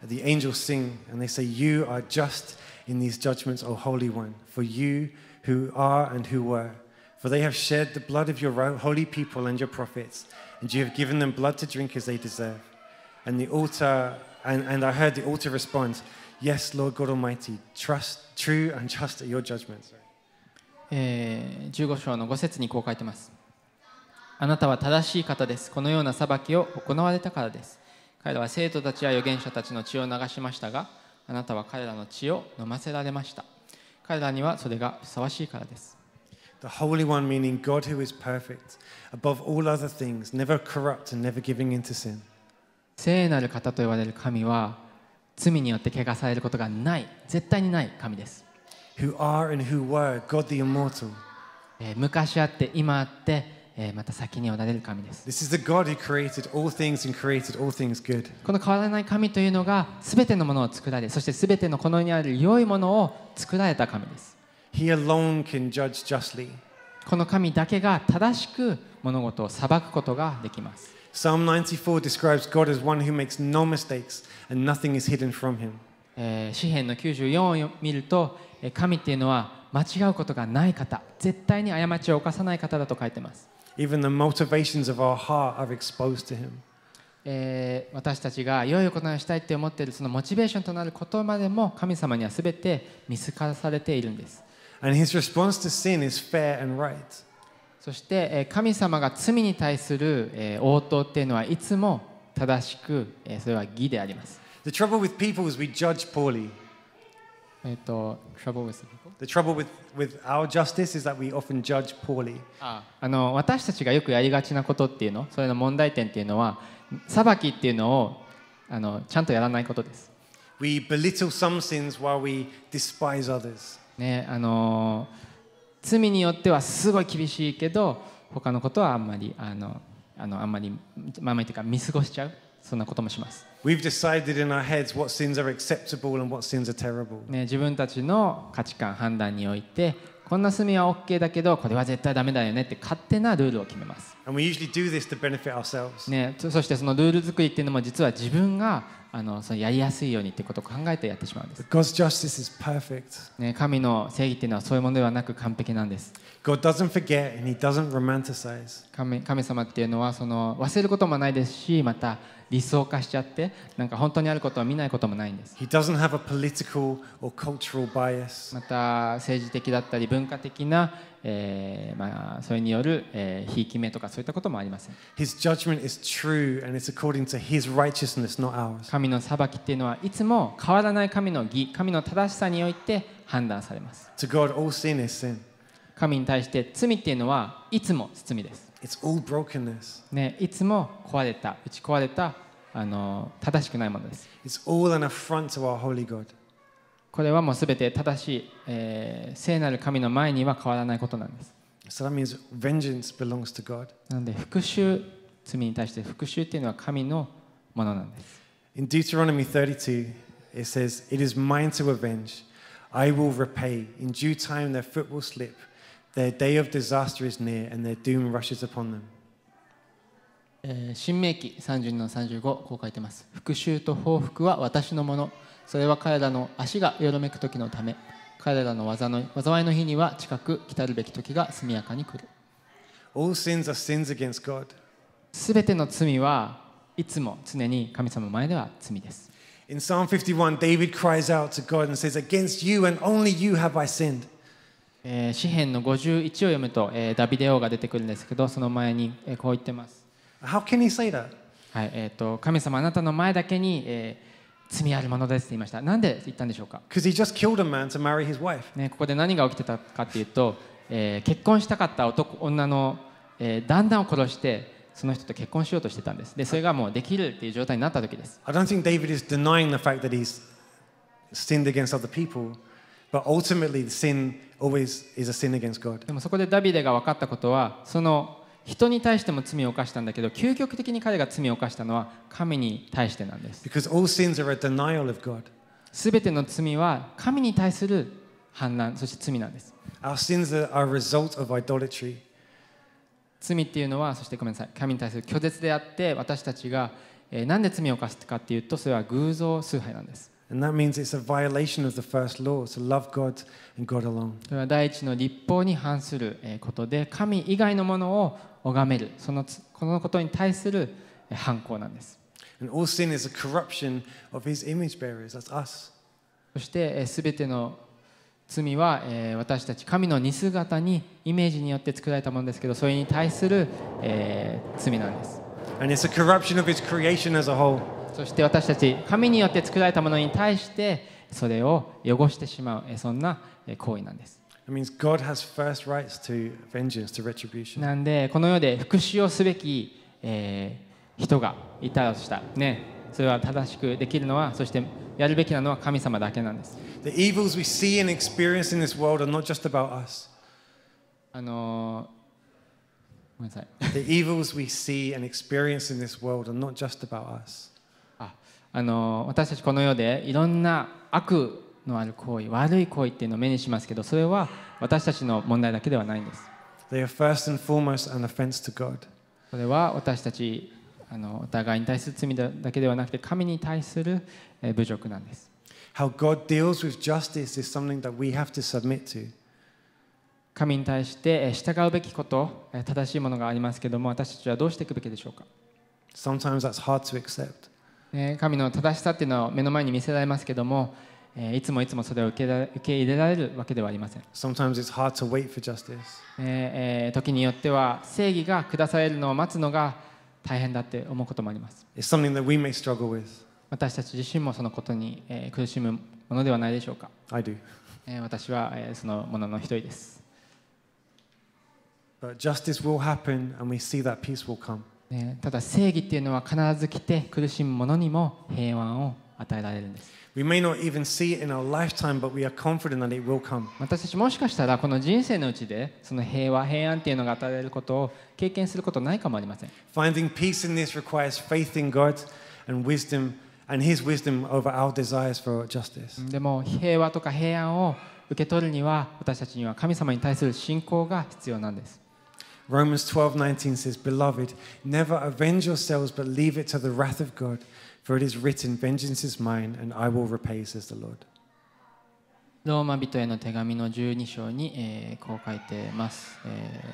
[SPEAKER 1] the angels sing and they say, You are just in these judgments, O Holy One, for you who are and who were. For they have shed the blood of your holy people and your prophets, and you have given them blood to drink as they deserve. And the altar, and, and I heard the altar respond, Yes, Lord God Almighty,
[SPEAKER 3] trust, true and just your judgments. えー、15章の5節にこう書いてますあなたは正しい方ですこのような裁きを行われたからです彼らは生徒たちや預言者たちの血を流しましたがあなたは彼らの血を飲ませられました彼らにはそれがふさわしいからです The Holy One, meaning God who is perfect, above all other things, never corrupt and never giving in to sin. 聖なる方と言われる神は罪によって汚されることがない、絶対にない神です。who are and who were, God the immortal. 昔あって今あってまた先におられる神です。
[SPEAKER 1] This is the God h o created all things and created
[SPEAKER 3] all things good. この変わらない神というのがすべてのものを作られ、そしてすべてのこの世にある良いものを作られた神です。He alone can judge justly. この神だけが正しく物事を裁くことができます。Psalm 94 describes God as one who makes no mistakes and nothing is hidden from him. えー、詩篇の94を見ると神っていうのは間違うことがない方絶対に過ちを犯さない方だと書いてますえ私たちが良い行いをしたいって思っているそのモチベーションとなることまでも神様には全て見透かされているんです。And his response to sin is fair and right. そして、え神様が罪に対する、え応答っていうのはいつも正しく、えそれは義であります。
[SPEAKER 1] The trouble with people is we judge
[SPEAKER 3] poorly. えっと、trouble with people? The trouble with, with our justice is that we often judge poorly. ああの私たちがよくやりがちなことっていうの、それの問題点っていうのは、裁きっていうのをあのちゃんとやらないことです。
[SPEAKER 1] We belittle some sins while we despise others.
[SPEAKER 3] ね、あの罪によってはすごい厳しいけど、他のことはあんまりあのあのあんまりまあまりというか見過ごしちゃう、そんなこともします。
[SPEAKER 1] We've decided in our heads what sins are acceptable and what sins are terrible. ね、
[SPEAKER 3] 自分たちの価値観、判断において、こんな罪は OK だけど、これは絶対ダメだよねって勝手なルールを決めます。ね、そしてそのルール作りっていうのも実は自分があのそのやりやすいようにってことを考えてやってしまうんです。ね、神の正義っていうのはそういうものではなく完璧なんです。神神様っていうのはその忘れることもないですし、また理想化しちゃってなんか本当にあることを見ないこともないんです。また政治的だったり文化的なえーまあ、それによる、えー、引き目とかそういったこともありません。神の裁きっていうのはいつも変わらない神の義、神の正しさにおいて判断されます。神に対して罪っていうのはいつも罪です。ね、いつも壊れた、打ち壊れたあの正しくないものです。これはもうすべて正しい、えー、聖なる神の前には変わらないことなんです。So、that means vengeance belongs to God. なので復讐、罪に対して復讐っていうのは神のものなんです。
[SPEAKER 1] In Deuteronomy 32, it says, It is mine to avenge. I will repay. In due time, their foot will slip. Their day of disaster is near,
[SPEAKER 3] and their doom rushes upon them. 新明記32の35、こう書いてます。復讐と報復は私のもの。それは彼らの足がよろめく時のため彼らの災の災いの日には近く来たるべき時が速やかに来る
[SPEAKER 1] All sins are sins against God.
[SPEAKER 3] すべての罪はいつも
[SPEAKER 1] 常に神様の前
[SPEAKER 3] では罪です
[SPEAKER 1] In Psalm 51, David cries out to God and says, Against you and only you have I sinned.
[SPEAKER 3] えー、詩篇の51を読むと、えー、ダビデ王が出てくるんですけど、その前に、えー、こう言ってます。How can he say that? はいえー、と神様あなたの前だけに、え罪あるものですって言いました。なんで言ったんでしょうか、ね、ここで何が起きてたかというと、えー、結婚したかった男女の、えー、旦那を殺して、その人と結婚しようとしてたんです。で、それがもうできるっていう状態になった時です。でもそこでダビデが分かったことは、その。人に対しても罪を犯したんだけど、究極的に彼が罪を犯したのは神に対してなんです。すべての罪は神に対する反乱、そして罪なんです。Our sins are a result of idolatry. 罪っていうのは、そしてごめんなさい、神に対する拒絶であって、私たちが、えー、なんで罪を犯すかっていうと、それは偶像崇拝なんです。
[SPEAKER 1] And that means it's a violation of the first law,
[SPEAKER 3] o love God and God alone. それは第一の立法に反することで、神以外のものを拝めるそのこのことに対する反抗なんです。そしてすべての罪は、え私たち神の似姿にイメージによって作られたものですけどそれに対する、えー、罪なんです。And it's a corruption of his creation as a whole. そして私たち神によって作られたものに対してそれを汚してしまうそんな行為なんです。なんで、この世で復讐をすべき、えー、人がいたとした。ね。それは正しくできるのは、そしてやるべきなのは神様だけなんです。
[SPEAKER 1] The evils we see and experience in this world are not just about us. あのー、
[SPEAKER 3] ごめんなさい。The evils we see and experience in this world are not just about us. あ、あのー、私たちこの世でいろんな悪のある行為、悪い行為っていうのを目にしますけど、それは私たちの問題だけではないんです。それは私たちあのお互いに対する罪だけではなくて、神に対する侮辱なんです。How God deals with justice is something that we have to submit to. 神に対して従うべきこと、正しいものがありますけども、私たちはどうしていくべきでしょうか Sometimes that's hard to accept. 神の正しさっていうのは目の前に見せられますけども、いつもいつもそれを受け入れられるわけではありません。Sometimes it's hard to wait for justice. え時によっては正義が下されるのを待つのが大変だって思うこともあります。It's something that we may struggle with. 私たち自身もそのことに、え苦しむものではないでしょうか。I do. え私は、えそのものの一人です。But justice will happen and we see that peace will come. ただ正義っていうのは必ず来て苦しむものにも平安を与えられるんです。We may not even see it in our lifetime, but we are confident that it will come.
[SPEAKER 1] Finding peace in this requires faith in God and wisdom and His wisdom over our desires for justice. で
[SPEAKER 3] も平和とか平安を受け取るには私たちには神様に対する信仰が必要なんです。Romans 12:19 says, Beloved, never avenge yourselves, but leave it to the wrath of God.
[SPEAKER 1] For it is written, Vengeance is mine, and I will repay, says the Lord.
[SPEAKER 3] ローマ人への手紙の12章に、えー、こう書いています、え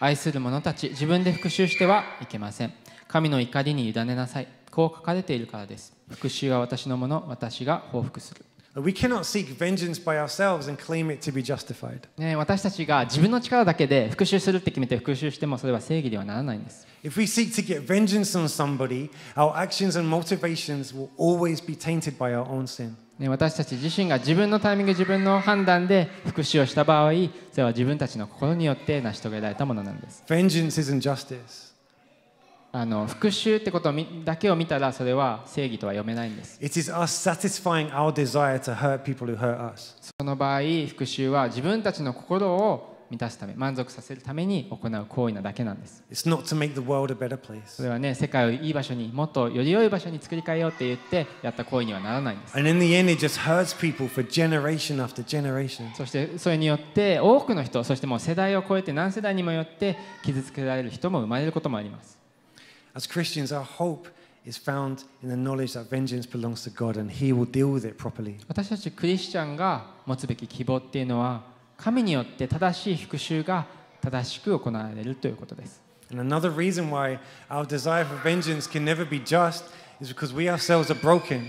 [SPEAKER 3] ー。愛する者たち、自分で復讐してはいけません。神の怒りに委ねなさい。こう書かれているからです。復讐は私のもの、私が報復する。We cannot seek vengeance
[SPEAKER 1] by ourselves and
[SPEAKER 3] claim it to be justified. ね、私たちが自分の力だけで復讐するって決めて復讐してもそれは正義ではならないんです。If we seek to get vengeance on somebody, our actions and motivations will always be tainted by our own sin. ね、私たち自身が自分のタイミング、自分の判断で復讐をした場合、それは自分たちの心によって成し遂げられたものなんです。Vengeance isn't justice. あの復讐ってことだけを見たらそれは正義とは読めないんです。その場合、復讐は自分たちの心を満たすため、満足させるために行う行為なだけなんです。それはね、世界をいい場所にもっとより良い場所に作り変えようって言ってやった行為にはならないんです。そしてそれによって多くの人、そしてもう世代を超えて何世代にもよって傷つけられる人も生まれることもあります。As Christians, our hope is found in the knowledge that vengeance belongs to God and He will deal with it properly. And another reason why our desire for vengeance can never be just is because we ourselves are broken.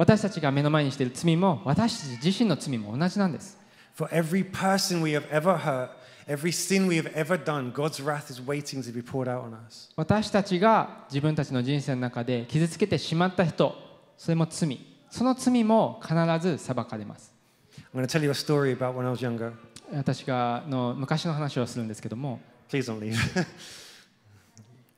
[SPEAKER 3] 私たちが目の前にしている罪も私たち自身の罪も同じなんです。For every person
[SPEAKER 1] we have ever hurt, every sin we have ever done, God's wrath is waiting to be poured out on us.
[SPEAKER 3] 私たちが自分たちの人生の中で傷つけてしまった人、それも罪。その罪も必ず裁かれます。I'm going to tell you a story about when I was younger. 私がの昔の話をするんですけども。Please don't leave.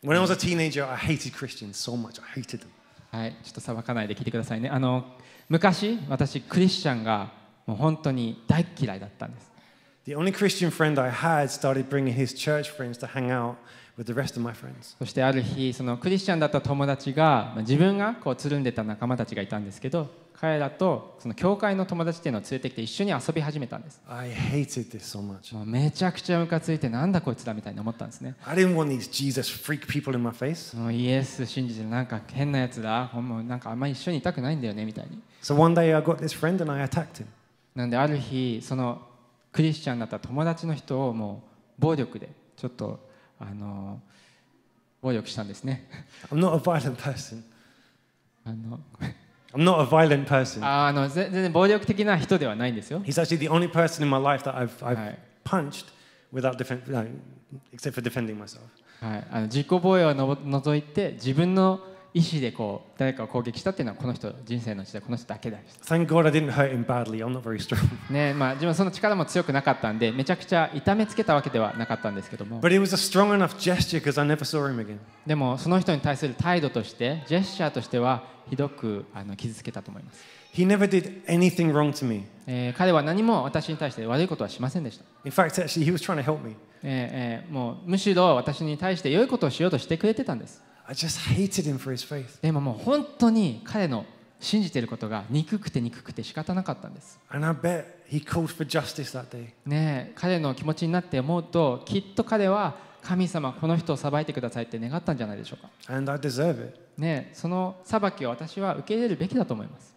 [SPEAKER 3] when I was a teenager, I hated Christians so much. I hated them. はい、ちょっとさばかないで聞いてくださいねあの昔私クリスチャンがもう本当に大嫌いだったんです
[SPEAKER 1] The only Christian friend I had started bringing his church friends to hang out with the rest of my friends. そし
[SPEAKER 3] てある日、そのクリスチャンだった友達が、自分がこうつるんでた仲間たちがいたんですけど、彼らとその教会の友達っていうのを連れてきて一緒に遊び始めたんです。I hated this so much. もうめちゃくちゃムカついてなんだこいつだみたいに思ったんですね。I didn't want these Jesus freak people in my face. もうイエス信じてなんか変なやつだ。もうなんかあんまり一緒にいたくないんだよねみたいに。So one day I got this friend and I attacked him. なんである日そのクリスチャンだった友達の人をもう暴力でちょっとあの暴力したんですね。I'm not a violent person. あの I'm not a violent person. ああの全然暴力的な人ではないんですよ。He's actually the only person in my life that I've, I've、はい、punched without defend, except for defending myself. はい、あの自己防衛をの除いて自分の意思でこう誰かを攻撃したっていうのはこの人人生のうちでこの人だけでし Thank God I didn't hurt him badly. I'm not very strong. ねまあ自分その力も強くなかったんでめちゃくちゃ痛めつけたわけではなかったんですけども。But it was a strong enough gesture because I never saw him again. でもその人に対する態度としてジェスチャーとしてはひどくあの傷つけたと思います。He never did anything wrong to me. えー、彼は何も私に対して悪いことはしませんでした。In fact, actually, he was trying to help me. えー、えー、もうむしろ私に対して良いことをしようとしてくれてたんです。でももう本当に彼の信じてることが憎くて憎くて仕方なかったんです。ねえ、彼の気持ちになって思うと、きっと彼は神様、この人を裁いてくださいって願ったんじゃないでしょうか。ねえ、その裁きを私は受け入れるべきだと思います。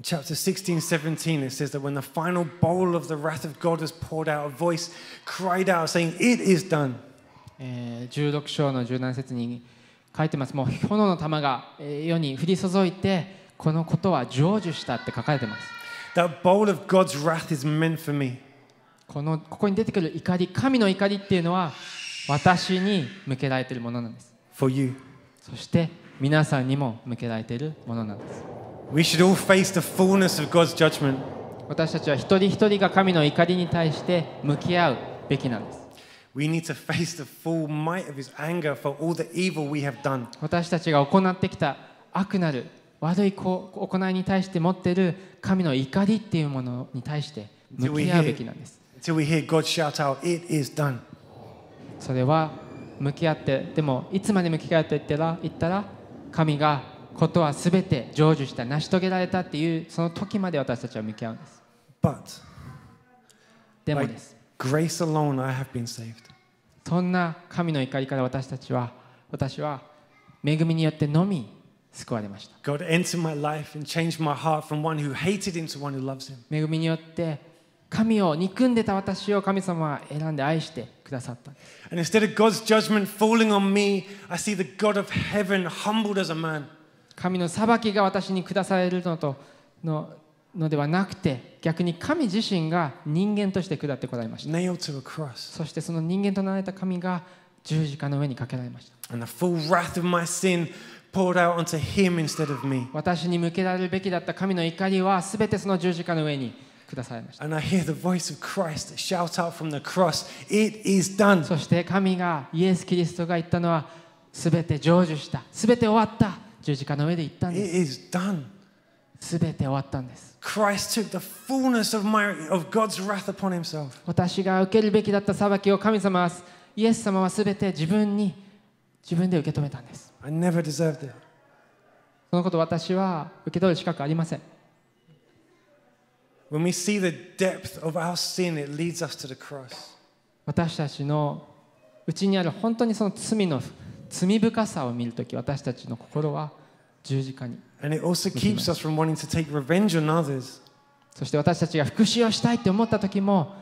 [SPEAKER 1] Chapter 16, 17, it says that when the final bowl of the wrath of God was p えー、
[SPEAKER 3] 16章の17節に書いてますもう炎の玉が世に降り注いでこのことは成就したって書かれてます That bowl of God's wrath is meant for me. このここに出てくる怒り神の怒りっていうのは私に向けられているものなんです for you. そして皆さんにも向けられているものなんです We should all face the fullness of God's judgment. 私たちは一人一人が神の怒りに対して向き合うべきなんです We need to face the full might of his
[SPEAKER 1] anger for all the evil we have done.
[SPEAKER 3] 私たちが行ってきた悪なる悪い行いに対して持っている神の怒りっていうものに対して向き合うべきなんです。Till we hear God shout out, It is done. それは向き合って、でもいつまで向き合って言ったら、言ったら神がことはすべて成就した、成し遂げられたっていうその時まで私たちは向き合うんです。But, でもです。Like, grace alone I have been saved. そんな神の怒りから私たちは、私は恵みによってのみ救われました。God entered my life and changed my heart from one who hated him to one who loves him. 恵みによって神を憎んでた私を神様は選んで愛してくださったん And instead of God's judgment falling on me, I see the God of heaven humbled as a man. 神の裁きが私に下されるのとののではなくて逆に神自身が人間として下ってこられましたそしてその人間となられた神が十字架の上にかけられました私に向けられるべきだった神の怒りはすべてその十字架の上に下されました。And I hear the voice of Christ shout out from the cross, It is done! そして神が、イエス・キリストが言ったのは、全て成就した、全て終わった、十字架の上で言ったです。It is done! すべて終わったんです。Christ took the fullness of, my, of God's wrath upon himself. 私が受けるべきだった裁きを神様は、イエス様はすべて自分に、自分で受け止めたんです。I never deserved it. そのこと私は受け取る資格ありません。
[SPEAKER 1] When we see the depth of our sin, it leads us to the cross.
[SPEAKER 3] 私たちのうちにある本当にその罪の罪深さを見るとき、私たちの心は、十字架に。And it also keeps us from wanting to take revenge on others. そして私たちが復讐をしたいと思った時も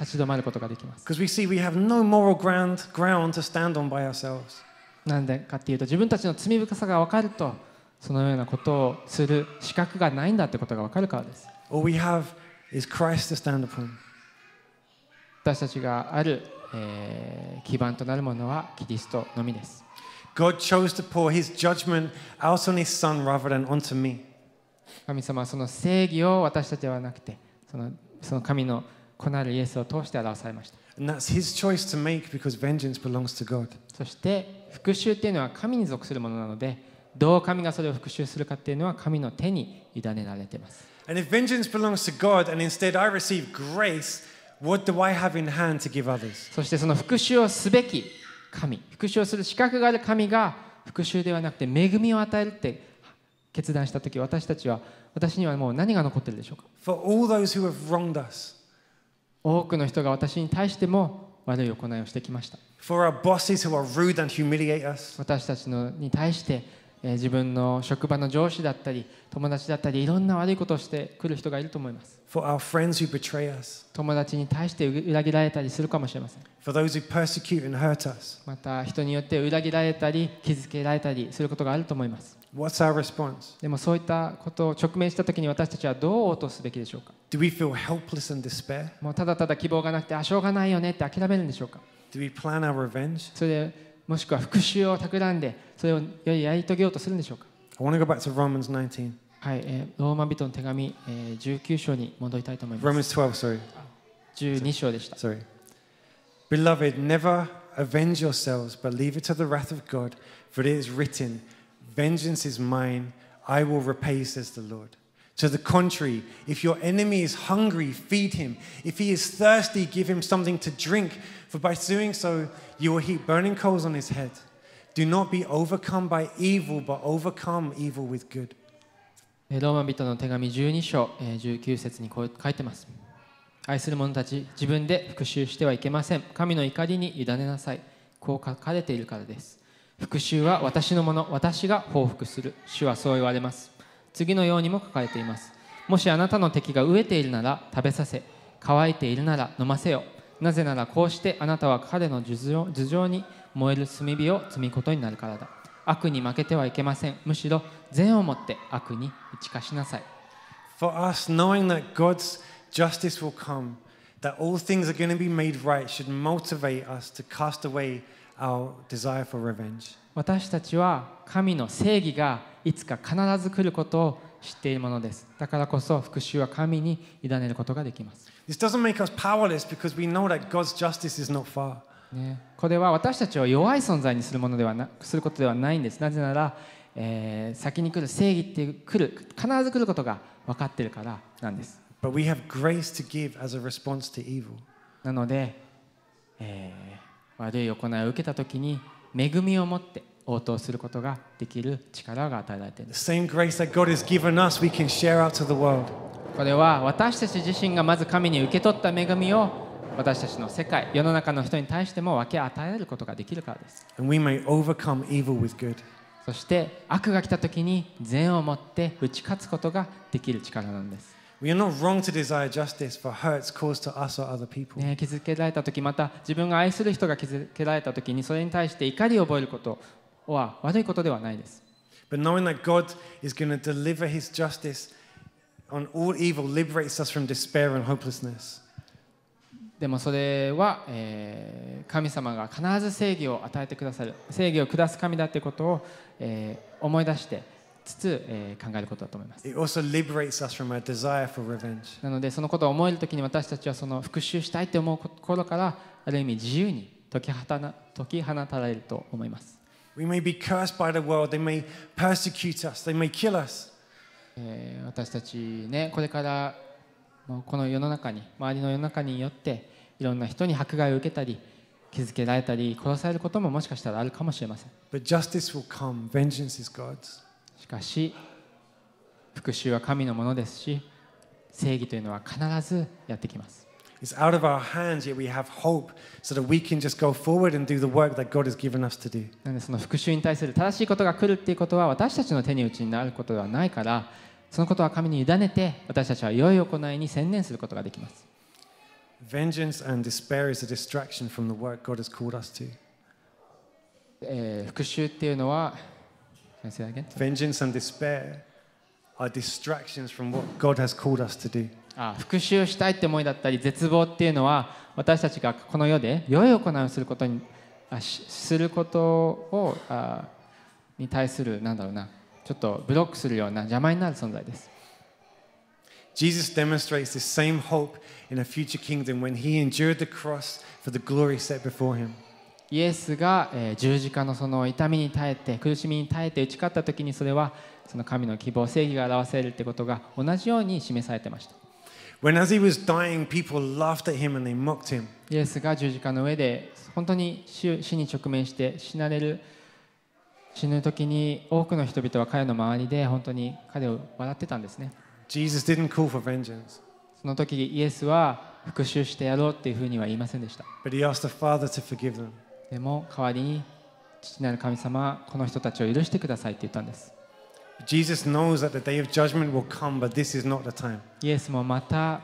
[SPEAKER 3] 立ち止まることができます。
[SPEAKER 1] Because we see we have no moral ground, ground to stand on by
[SPEAKER 3] ourselves. なんでかっていうと自分たちの罪深さが分かるとそのようなことをする資格がないんだってことが分かるからです。All we have is Christ to stand upon. 私たちがある、えー、基盤となるものはキリス
[SPEAKER 1] トのみです。
[SPEAKER 3] 神様はその正義を私たちはなくてそのその神の子なるイエスを通して表されました。そして復讐っていうのは神に属するものなのでどう神がそれを復讐するかっていうのは神の手に委ねられています。そしてその復讐をすべき神復讐をする資格がある神が復讐ではなくて恵みを与えるって決断した時私たちは私にはもう何が残ってるでしょうか For all those who have wronged us. 多くの人が私に対しても悪い行いをしてきました For our bosses who are rude and humiliate us. 私たちのに対してえ自分の職場の上司だったり友達だったりいろんな悪いことをしてくる人がいると思います友達に対して裏切られたりするかもしれませんまた人によって裏切られたり傷つけられたりすることがあると思いますでもそういったことを直面したときに私たちはどう落とすべきでしょうか Do we feel helpless and despair? もうただただ希望がなくてあしょうがないよねって諦めるんでしょうか Do we plan our revenge? それでもしくは復讐を企んで、それをやり遂げようとするんでしょうか I want to go back to Romans 19. はい、えー、ローマ人の手紙、えー、19章に戻りたいと思います。Romans eh, eh, 12, sorry. 12章でした。Sorry. Beloved, never avenge yourselves, but leave
[SPEAKER 1] it to the wrath of God, for it is written, Vengeance is mine, I will repay, says the Lord. To the contrary, if your enemy is hungry, feed him. If he is thirsty, give him something to drink For by doing so, you will heap burning coals on his
[SPEAKER 3] head. Do not be overcome by evil, but overcome evil with good. ローマ人の手紙12章19節にこう書いてます。愛する者たち、自分で復讐してはいけません。神の怒りに委ねなさい。こう書かれているからです。復讐は私のもの、私が報復する。主はそう言われます。次のようにも書かれています。もしあなたの敵が飢えているなら食べさせ、乾いているなら飲ませよ。なぜならこうしてあなたは彼の頭上に燃える炭火を積みことになるからだ悪に負けてはいけませんむしろ善をもって悪に打ち勝ちなさい For us, knowing that God's justice will come,
[SPEAKER 1] that all things are going to be made right, should motivate us to cast away our desire
[SPEAKER 3] for revenge. 私たちは神の正義がいつか必ず来ることを知っているものです。だからこそ復讐は神に委ねることができます。This doesn't make us powerless because we know that God's justice is not
[SPEAKER 1] far. ね、
[SPEAKER 3] これは私たちを弱い存在にするものではなすることではないんです。なぜなら、えー、先に来る正義って来る必ず来ることが分かっているからなんです。But we have grace to give as a response to evil. なので、えー、悪い行いを受けたときに恵みを持って応答することができる力が与えられている。The same grace that God has
[SPEAKER 1] given us, we can share out to the world.
[SPEAKER 3] これは私たち自身がまず神に受け取った恵みを私たちの世界、世の中の人に対しても分け与えることができるからです。そして悪が来た時に善を持って打ち勝つことができる力なんです。We are not wrong to desire justice for hurts caused to us or other people. ね、傷つけられた時また自分が愛する人が傷つけられた時にそれに対して怒りを覚えることは悪いことではないです。But knowing that God is going to deliver his justice n all evil liberates us from despair and hopelessness. でもそれは、えー、神様が必ず正義を与えてくださる正義を下す神だということを、えー、思い出してつつ、えー、考えることだと思います。なのでそのことを思えるときに私たちはその復讐したいと思う頃からある意味自由に解き放解き放たれると思います。We may be cursed by the world, they may persecute us, they may kill us. えー、私たちねこれからこの世の中に周りの世の中によっていろんな人に迫害を受けたり傷つけられたり殺されることももしかしたらあるかもしれません。But justice will come. Vengeance is God's. しかし復讐は神のものですし正義というのは必ずやってきます。It's
[SPEAKER 1] out of our hands, yet we have hope, so that we can just go forward and do the work that God has given us to
[SPEAKER 3] do. なんでその復讐に対する正しいことが来るっていうことは私たちの手に内になることではないから。そのことは神に委ねて私たちは良い行いに専念することができます。
[SPEAKER 1] Vengeance and despair is a distraction from the work God has called us to.
[SPEAKER 3] えー、復讐っていうのは、Vengeance and despair are distractions from what God has called us to do. あ復讐したいって思いだったり、絶望っていうのは、私たちがこの世で良い行いをすることにあしすることをあに対する、なんだろうな。ちょっとブロックするような邪魔になる存在です。Jesus demonstrates the same hope in a future kingdom
[SPEAKER 1] when he endured the cross for the glory set before him.
[SPEAKER 3] イエスが、えー、十字架のその痛みに耐えて苦しみに耐えて打ち勝った時にそれはその神の希望正義が表せるってことが同じように示されてました。When as he was dying, people laughed at him and they mocked him. イエスが十字架の上で本当に死に直面して死なれる。死ぬ時に多くの人々は彼の周りで本当に彼を笑ってたんですね。Jesus didn't call for vengeance. その時イエスは復讐してやろうっていうふうには言いませんでした。But he asked the Father to forgive them. でも代わりに父なる神様、この人たちを許してくださいって言ったんです。c o m e イエスもまた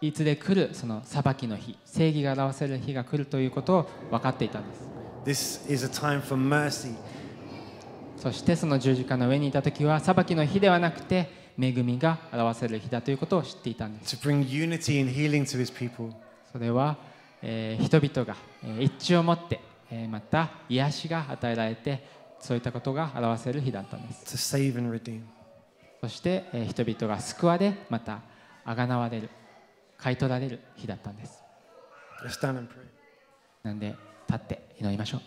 [SPEAKER 3] いつで来るその裁きの日、正義が表せる日が来るということを分かっていたんです。This is a time for mercy. そしてその十字架の上にいた時は裁きの日ではなくて恵みが表せる日だということを知っていたんです。To bring unity and healing to his people. それは、えー、人々が、えー、一致を持って、えー、また癒しが与えられてそういったことが表せる日だったんです。To save and redeem. そして、えー、人々が救われまたあがなわれる買い取られる日だったんです。Let's stand and pray. なんで立って祈りましょう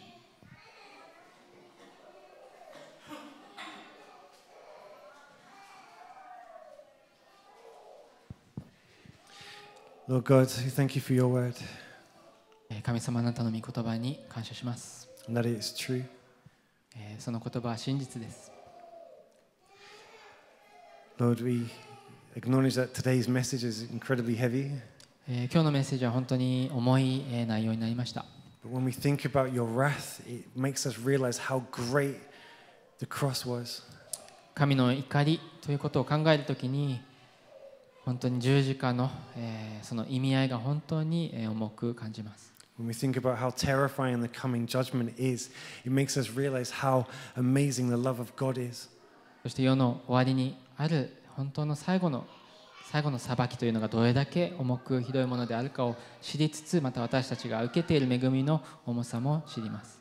[SPEAKER 3] 神様あなたの御言葉に感謝します。その言葉は真実です。
[SPEAKER 1] Lord, we acknowledge that today's message is incredibly heavy.
[SPEAKER 3] 今日のメッセージは本当に重い内容になりました。But when we think about your wrath, it
[SPEAKER 1] makes us realize how great the cross was.
[SPEAKER 3] 神の怒りということを考えるときに、本当に十字架の、えー、その意味合いが本
[SPEAKER 1] 当に、えー、重く感じます。When we think about how terrifying the coming judgment is, it makes us realize how amazing the love of God is.
[SPEAKER 3] そして世の終わりにある本当の最後の最後の裁きというのがどれだけ重くひどいものであるかを知りつつまた私たちが受けている恵みの重さも知ります。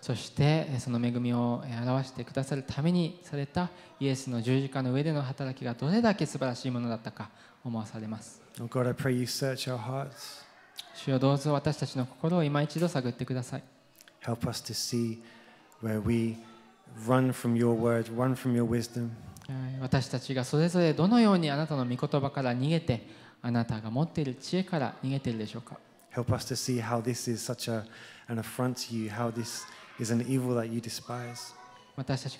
[SPEAKER 3] そしてその恵みを表してくださるためにされたイエスの十字架の上での働きがどれだけ素晴らしいものだったか思わされます。主よどうぞ私たちの心を今一度探ってください。Help us to see where we
[SPEAKER 1] run from your word, run from your wisdom.
[SPEAKER 3] 私たちがそれぞれどのようにあなたの御言葉から逃げてあなたが持っている知恵から逃げているでしょうか私たちが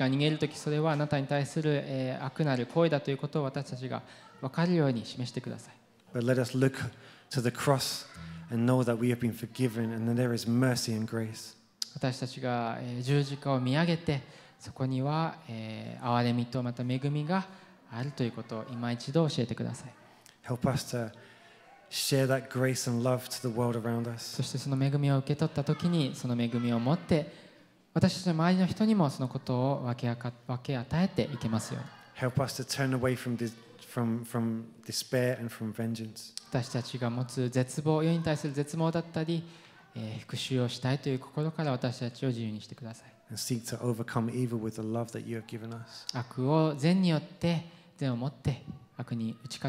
[SPEAKER 3] 逃げる時、それはあなたに対する、え悪なる行為だということを私たちが分かるように示してください。私たちが、え十字架を見上げて、そこには、えー、憐れみとまた恵みがあるということを今一度教えてください。
[SPEAKER 1] Help us to share that grace and love to the world around us.
[SPEAKER 3] そしてその恵みを受け取ったときにその恵みを持って私たちの周りの人にもそのことを分けか分け与えていけますよ。
[SPEAKER 1] Help us to turn away from, this,
[SPEAKER 3] 私たちが持つ絶望、世に対する絶望だったり、えー、復讐をしたいという心から私たちを自由にしてください。a seek to overcome evil with
[SPEAKER 1] the love that you have given us.
[SPEAKER 3] て善を持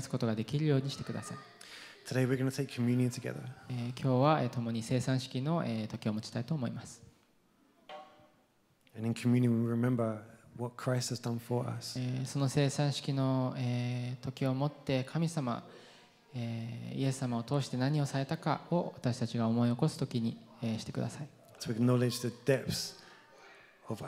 [SPEAKER 3] ことができるように Today we're going to take communion together.
[SPEAKER 1] And in communion we remember what Christ has done for us.
[SPEAKER 3] えその生産式の、時を持って神様、イエス様を通して何をされたかを私たちが思い起こす時に、してください。
[SPEAKER 1] So we acknowledge the depths 私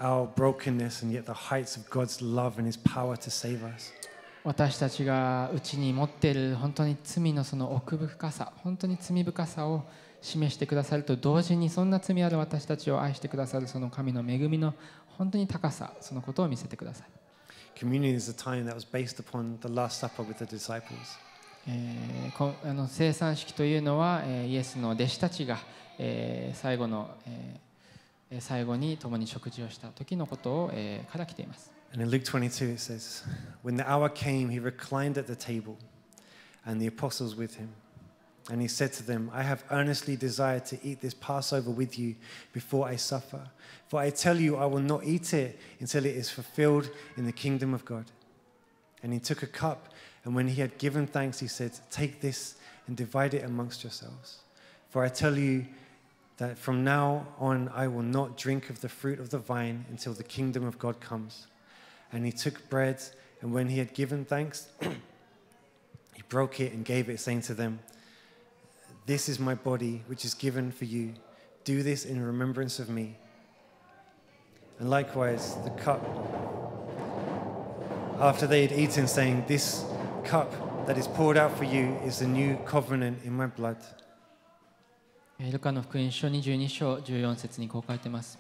[SPEAKER 3] たちがうちに持っている本当に罪のその奥深さ、本当に罪深さを示してくださると同時にそんな罪ある私たちを愛してくださるその神の恵みの本当に高さ、そのことを見せてください。生産式というのは、イエスの弟子たちが、最後の、最後に共に食事をした時のことを、えー、から来ています。
[SPEAKER 1] And in Luke 22 it says, When the hour came, he reclined at the table, and the apostles with him. And he said to them, I have earnestly desired to eat this Passover with you before I suffer. For I tell you, I will not eat it until it is fulfilled in the kingdom of God. And he took a cup, and when he had given thanks, he said, Take this and divide it amongst yourselves. For I tell you, that from now on I will not drink of the fruit of the vine until the kingdom of God comes. And he took bread, and when he had given thanks, he broke it and gave it, saying to them, This is my body, which is given for you. Do this in remembrance of me. And likewise, the cup, after they had eaten, saying, This cup that is poured out for you is the new covenant in my blood. ルカの福
[SPEAKER 3] 音書22章14節にこう書いてます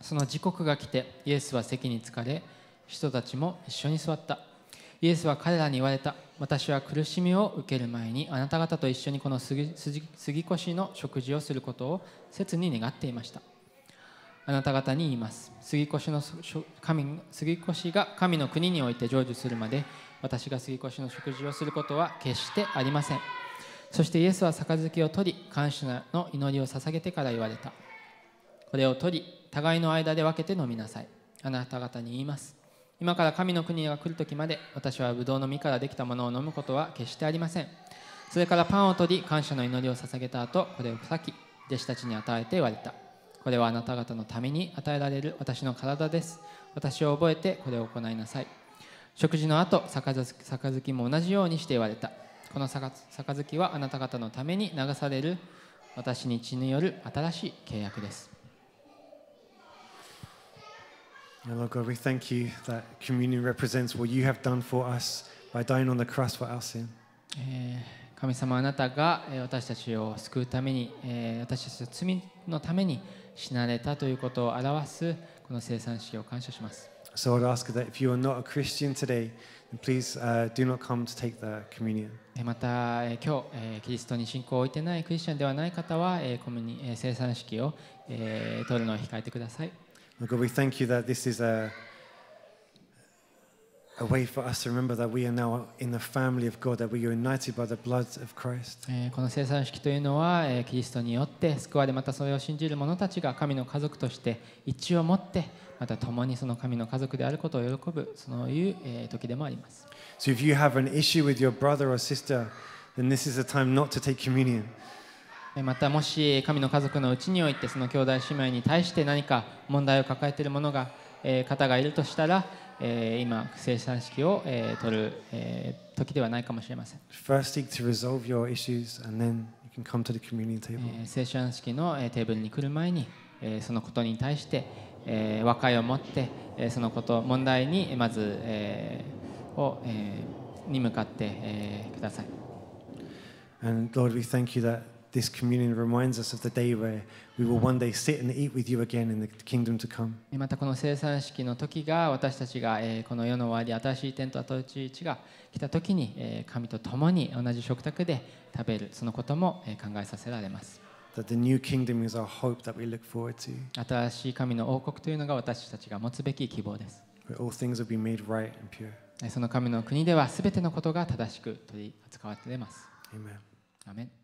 [SPEAKER 3] その時刻が来てイエスは席に着かれ人たちも一緒に座ったイエスは彼らに言われた私は苦しみを受ける前にあなた方と一緒にこの杉越の食事をすることを切に願っていましたあなた方に言います杉越の神杉越が神の国において成就するまで私が杉越の食事をすることは決してありませんそしてイエスは杯を取り感謝の祈りを捧げてから言われたこれを取り互いの間で分けて飲みなさいあなた方に言います今から神の国が来る時まで私はブドウの実からできたものを飲むことは決してありませんそれからパンを取り感謝の祈りを捧げた後これを裂き弟子たちに与えて言われたこれはあなた方のために与えられる私の体です私を覚えてこれを行いなさい食事の後杯も同じようにして言われたこの杯はあなた方のために流される私に血による新しい契約です。And Lord
[SPEAKER 1] God, we thank you that communion represents what you have done for us by dying on the cross for our sin.
[SPEAKER 3] 神様あなたが私たちを救うために私たちの罪のために死なれたということを表すこの生産式を感謝します。
[SPEAKER 1] So I'd ask that if you are not a Christian today,
[SPEAKER 3] また、え今日、えキリストに信仰を置いてないクリスチャンではない方は、えコミュニえ生産式を、え取るのを控えてください。この生産式というのは、キリストによって救わでまたそれを信じる者たちが神の家族として、一致を持って、また共にその神の家族であることを喜ぶ、そのいう時でもあります。So またもし神の家族のうちにおいて、その兄弟姉妹に対して何か問題を抱えている者が、方がいるとしたら、えー、今、生産式を、えー、取る、えー、時ではないかもしれません。生産式の、えー、テーブルに来る前に、えー、そのことに対して、えー、和解を持って、えー、そのこと、問題にまず、えーをえー、に向かって、えー、ください。
[SPEAKER 1] And Lord, we thank you that this communion reminds us of the day where We will one day sit and eat with you again in the kingdom to come.
[SPEAKER 3] またこの生産式の時が私たちが、えー、この世の終わり、新しい天と新しい地が来た時に、えー、神と共に同じ食卓で食べる、そのことも、えー、考えさせられます。That the new kingdom is our hope that we look forward to. 新しい神の王国というのが私たちが持つべき希望です。Where all things will be made right and pure. その神の国ではすべてのことが正しく取り扱われています。Amen. Amen.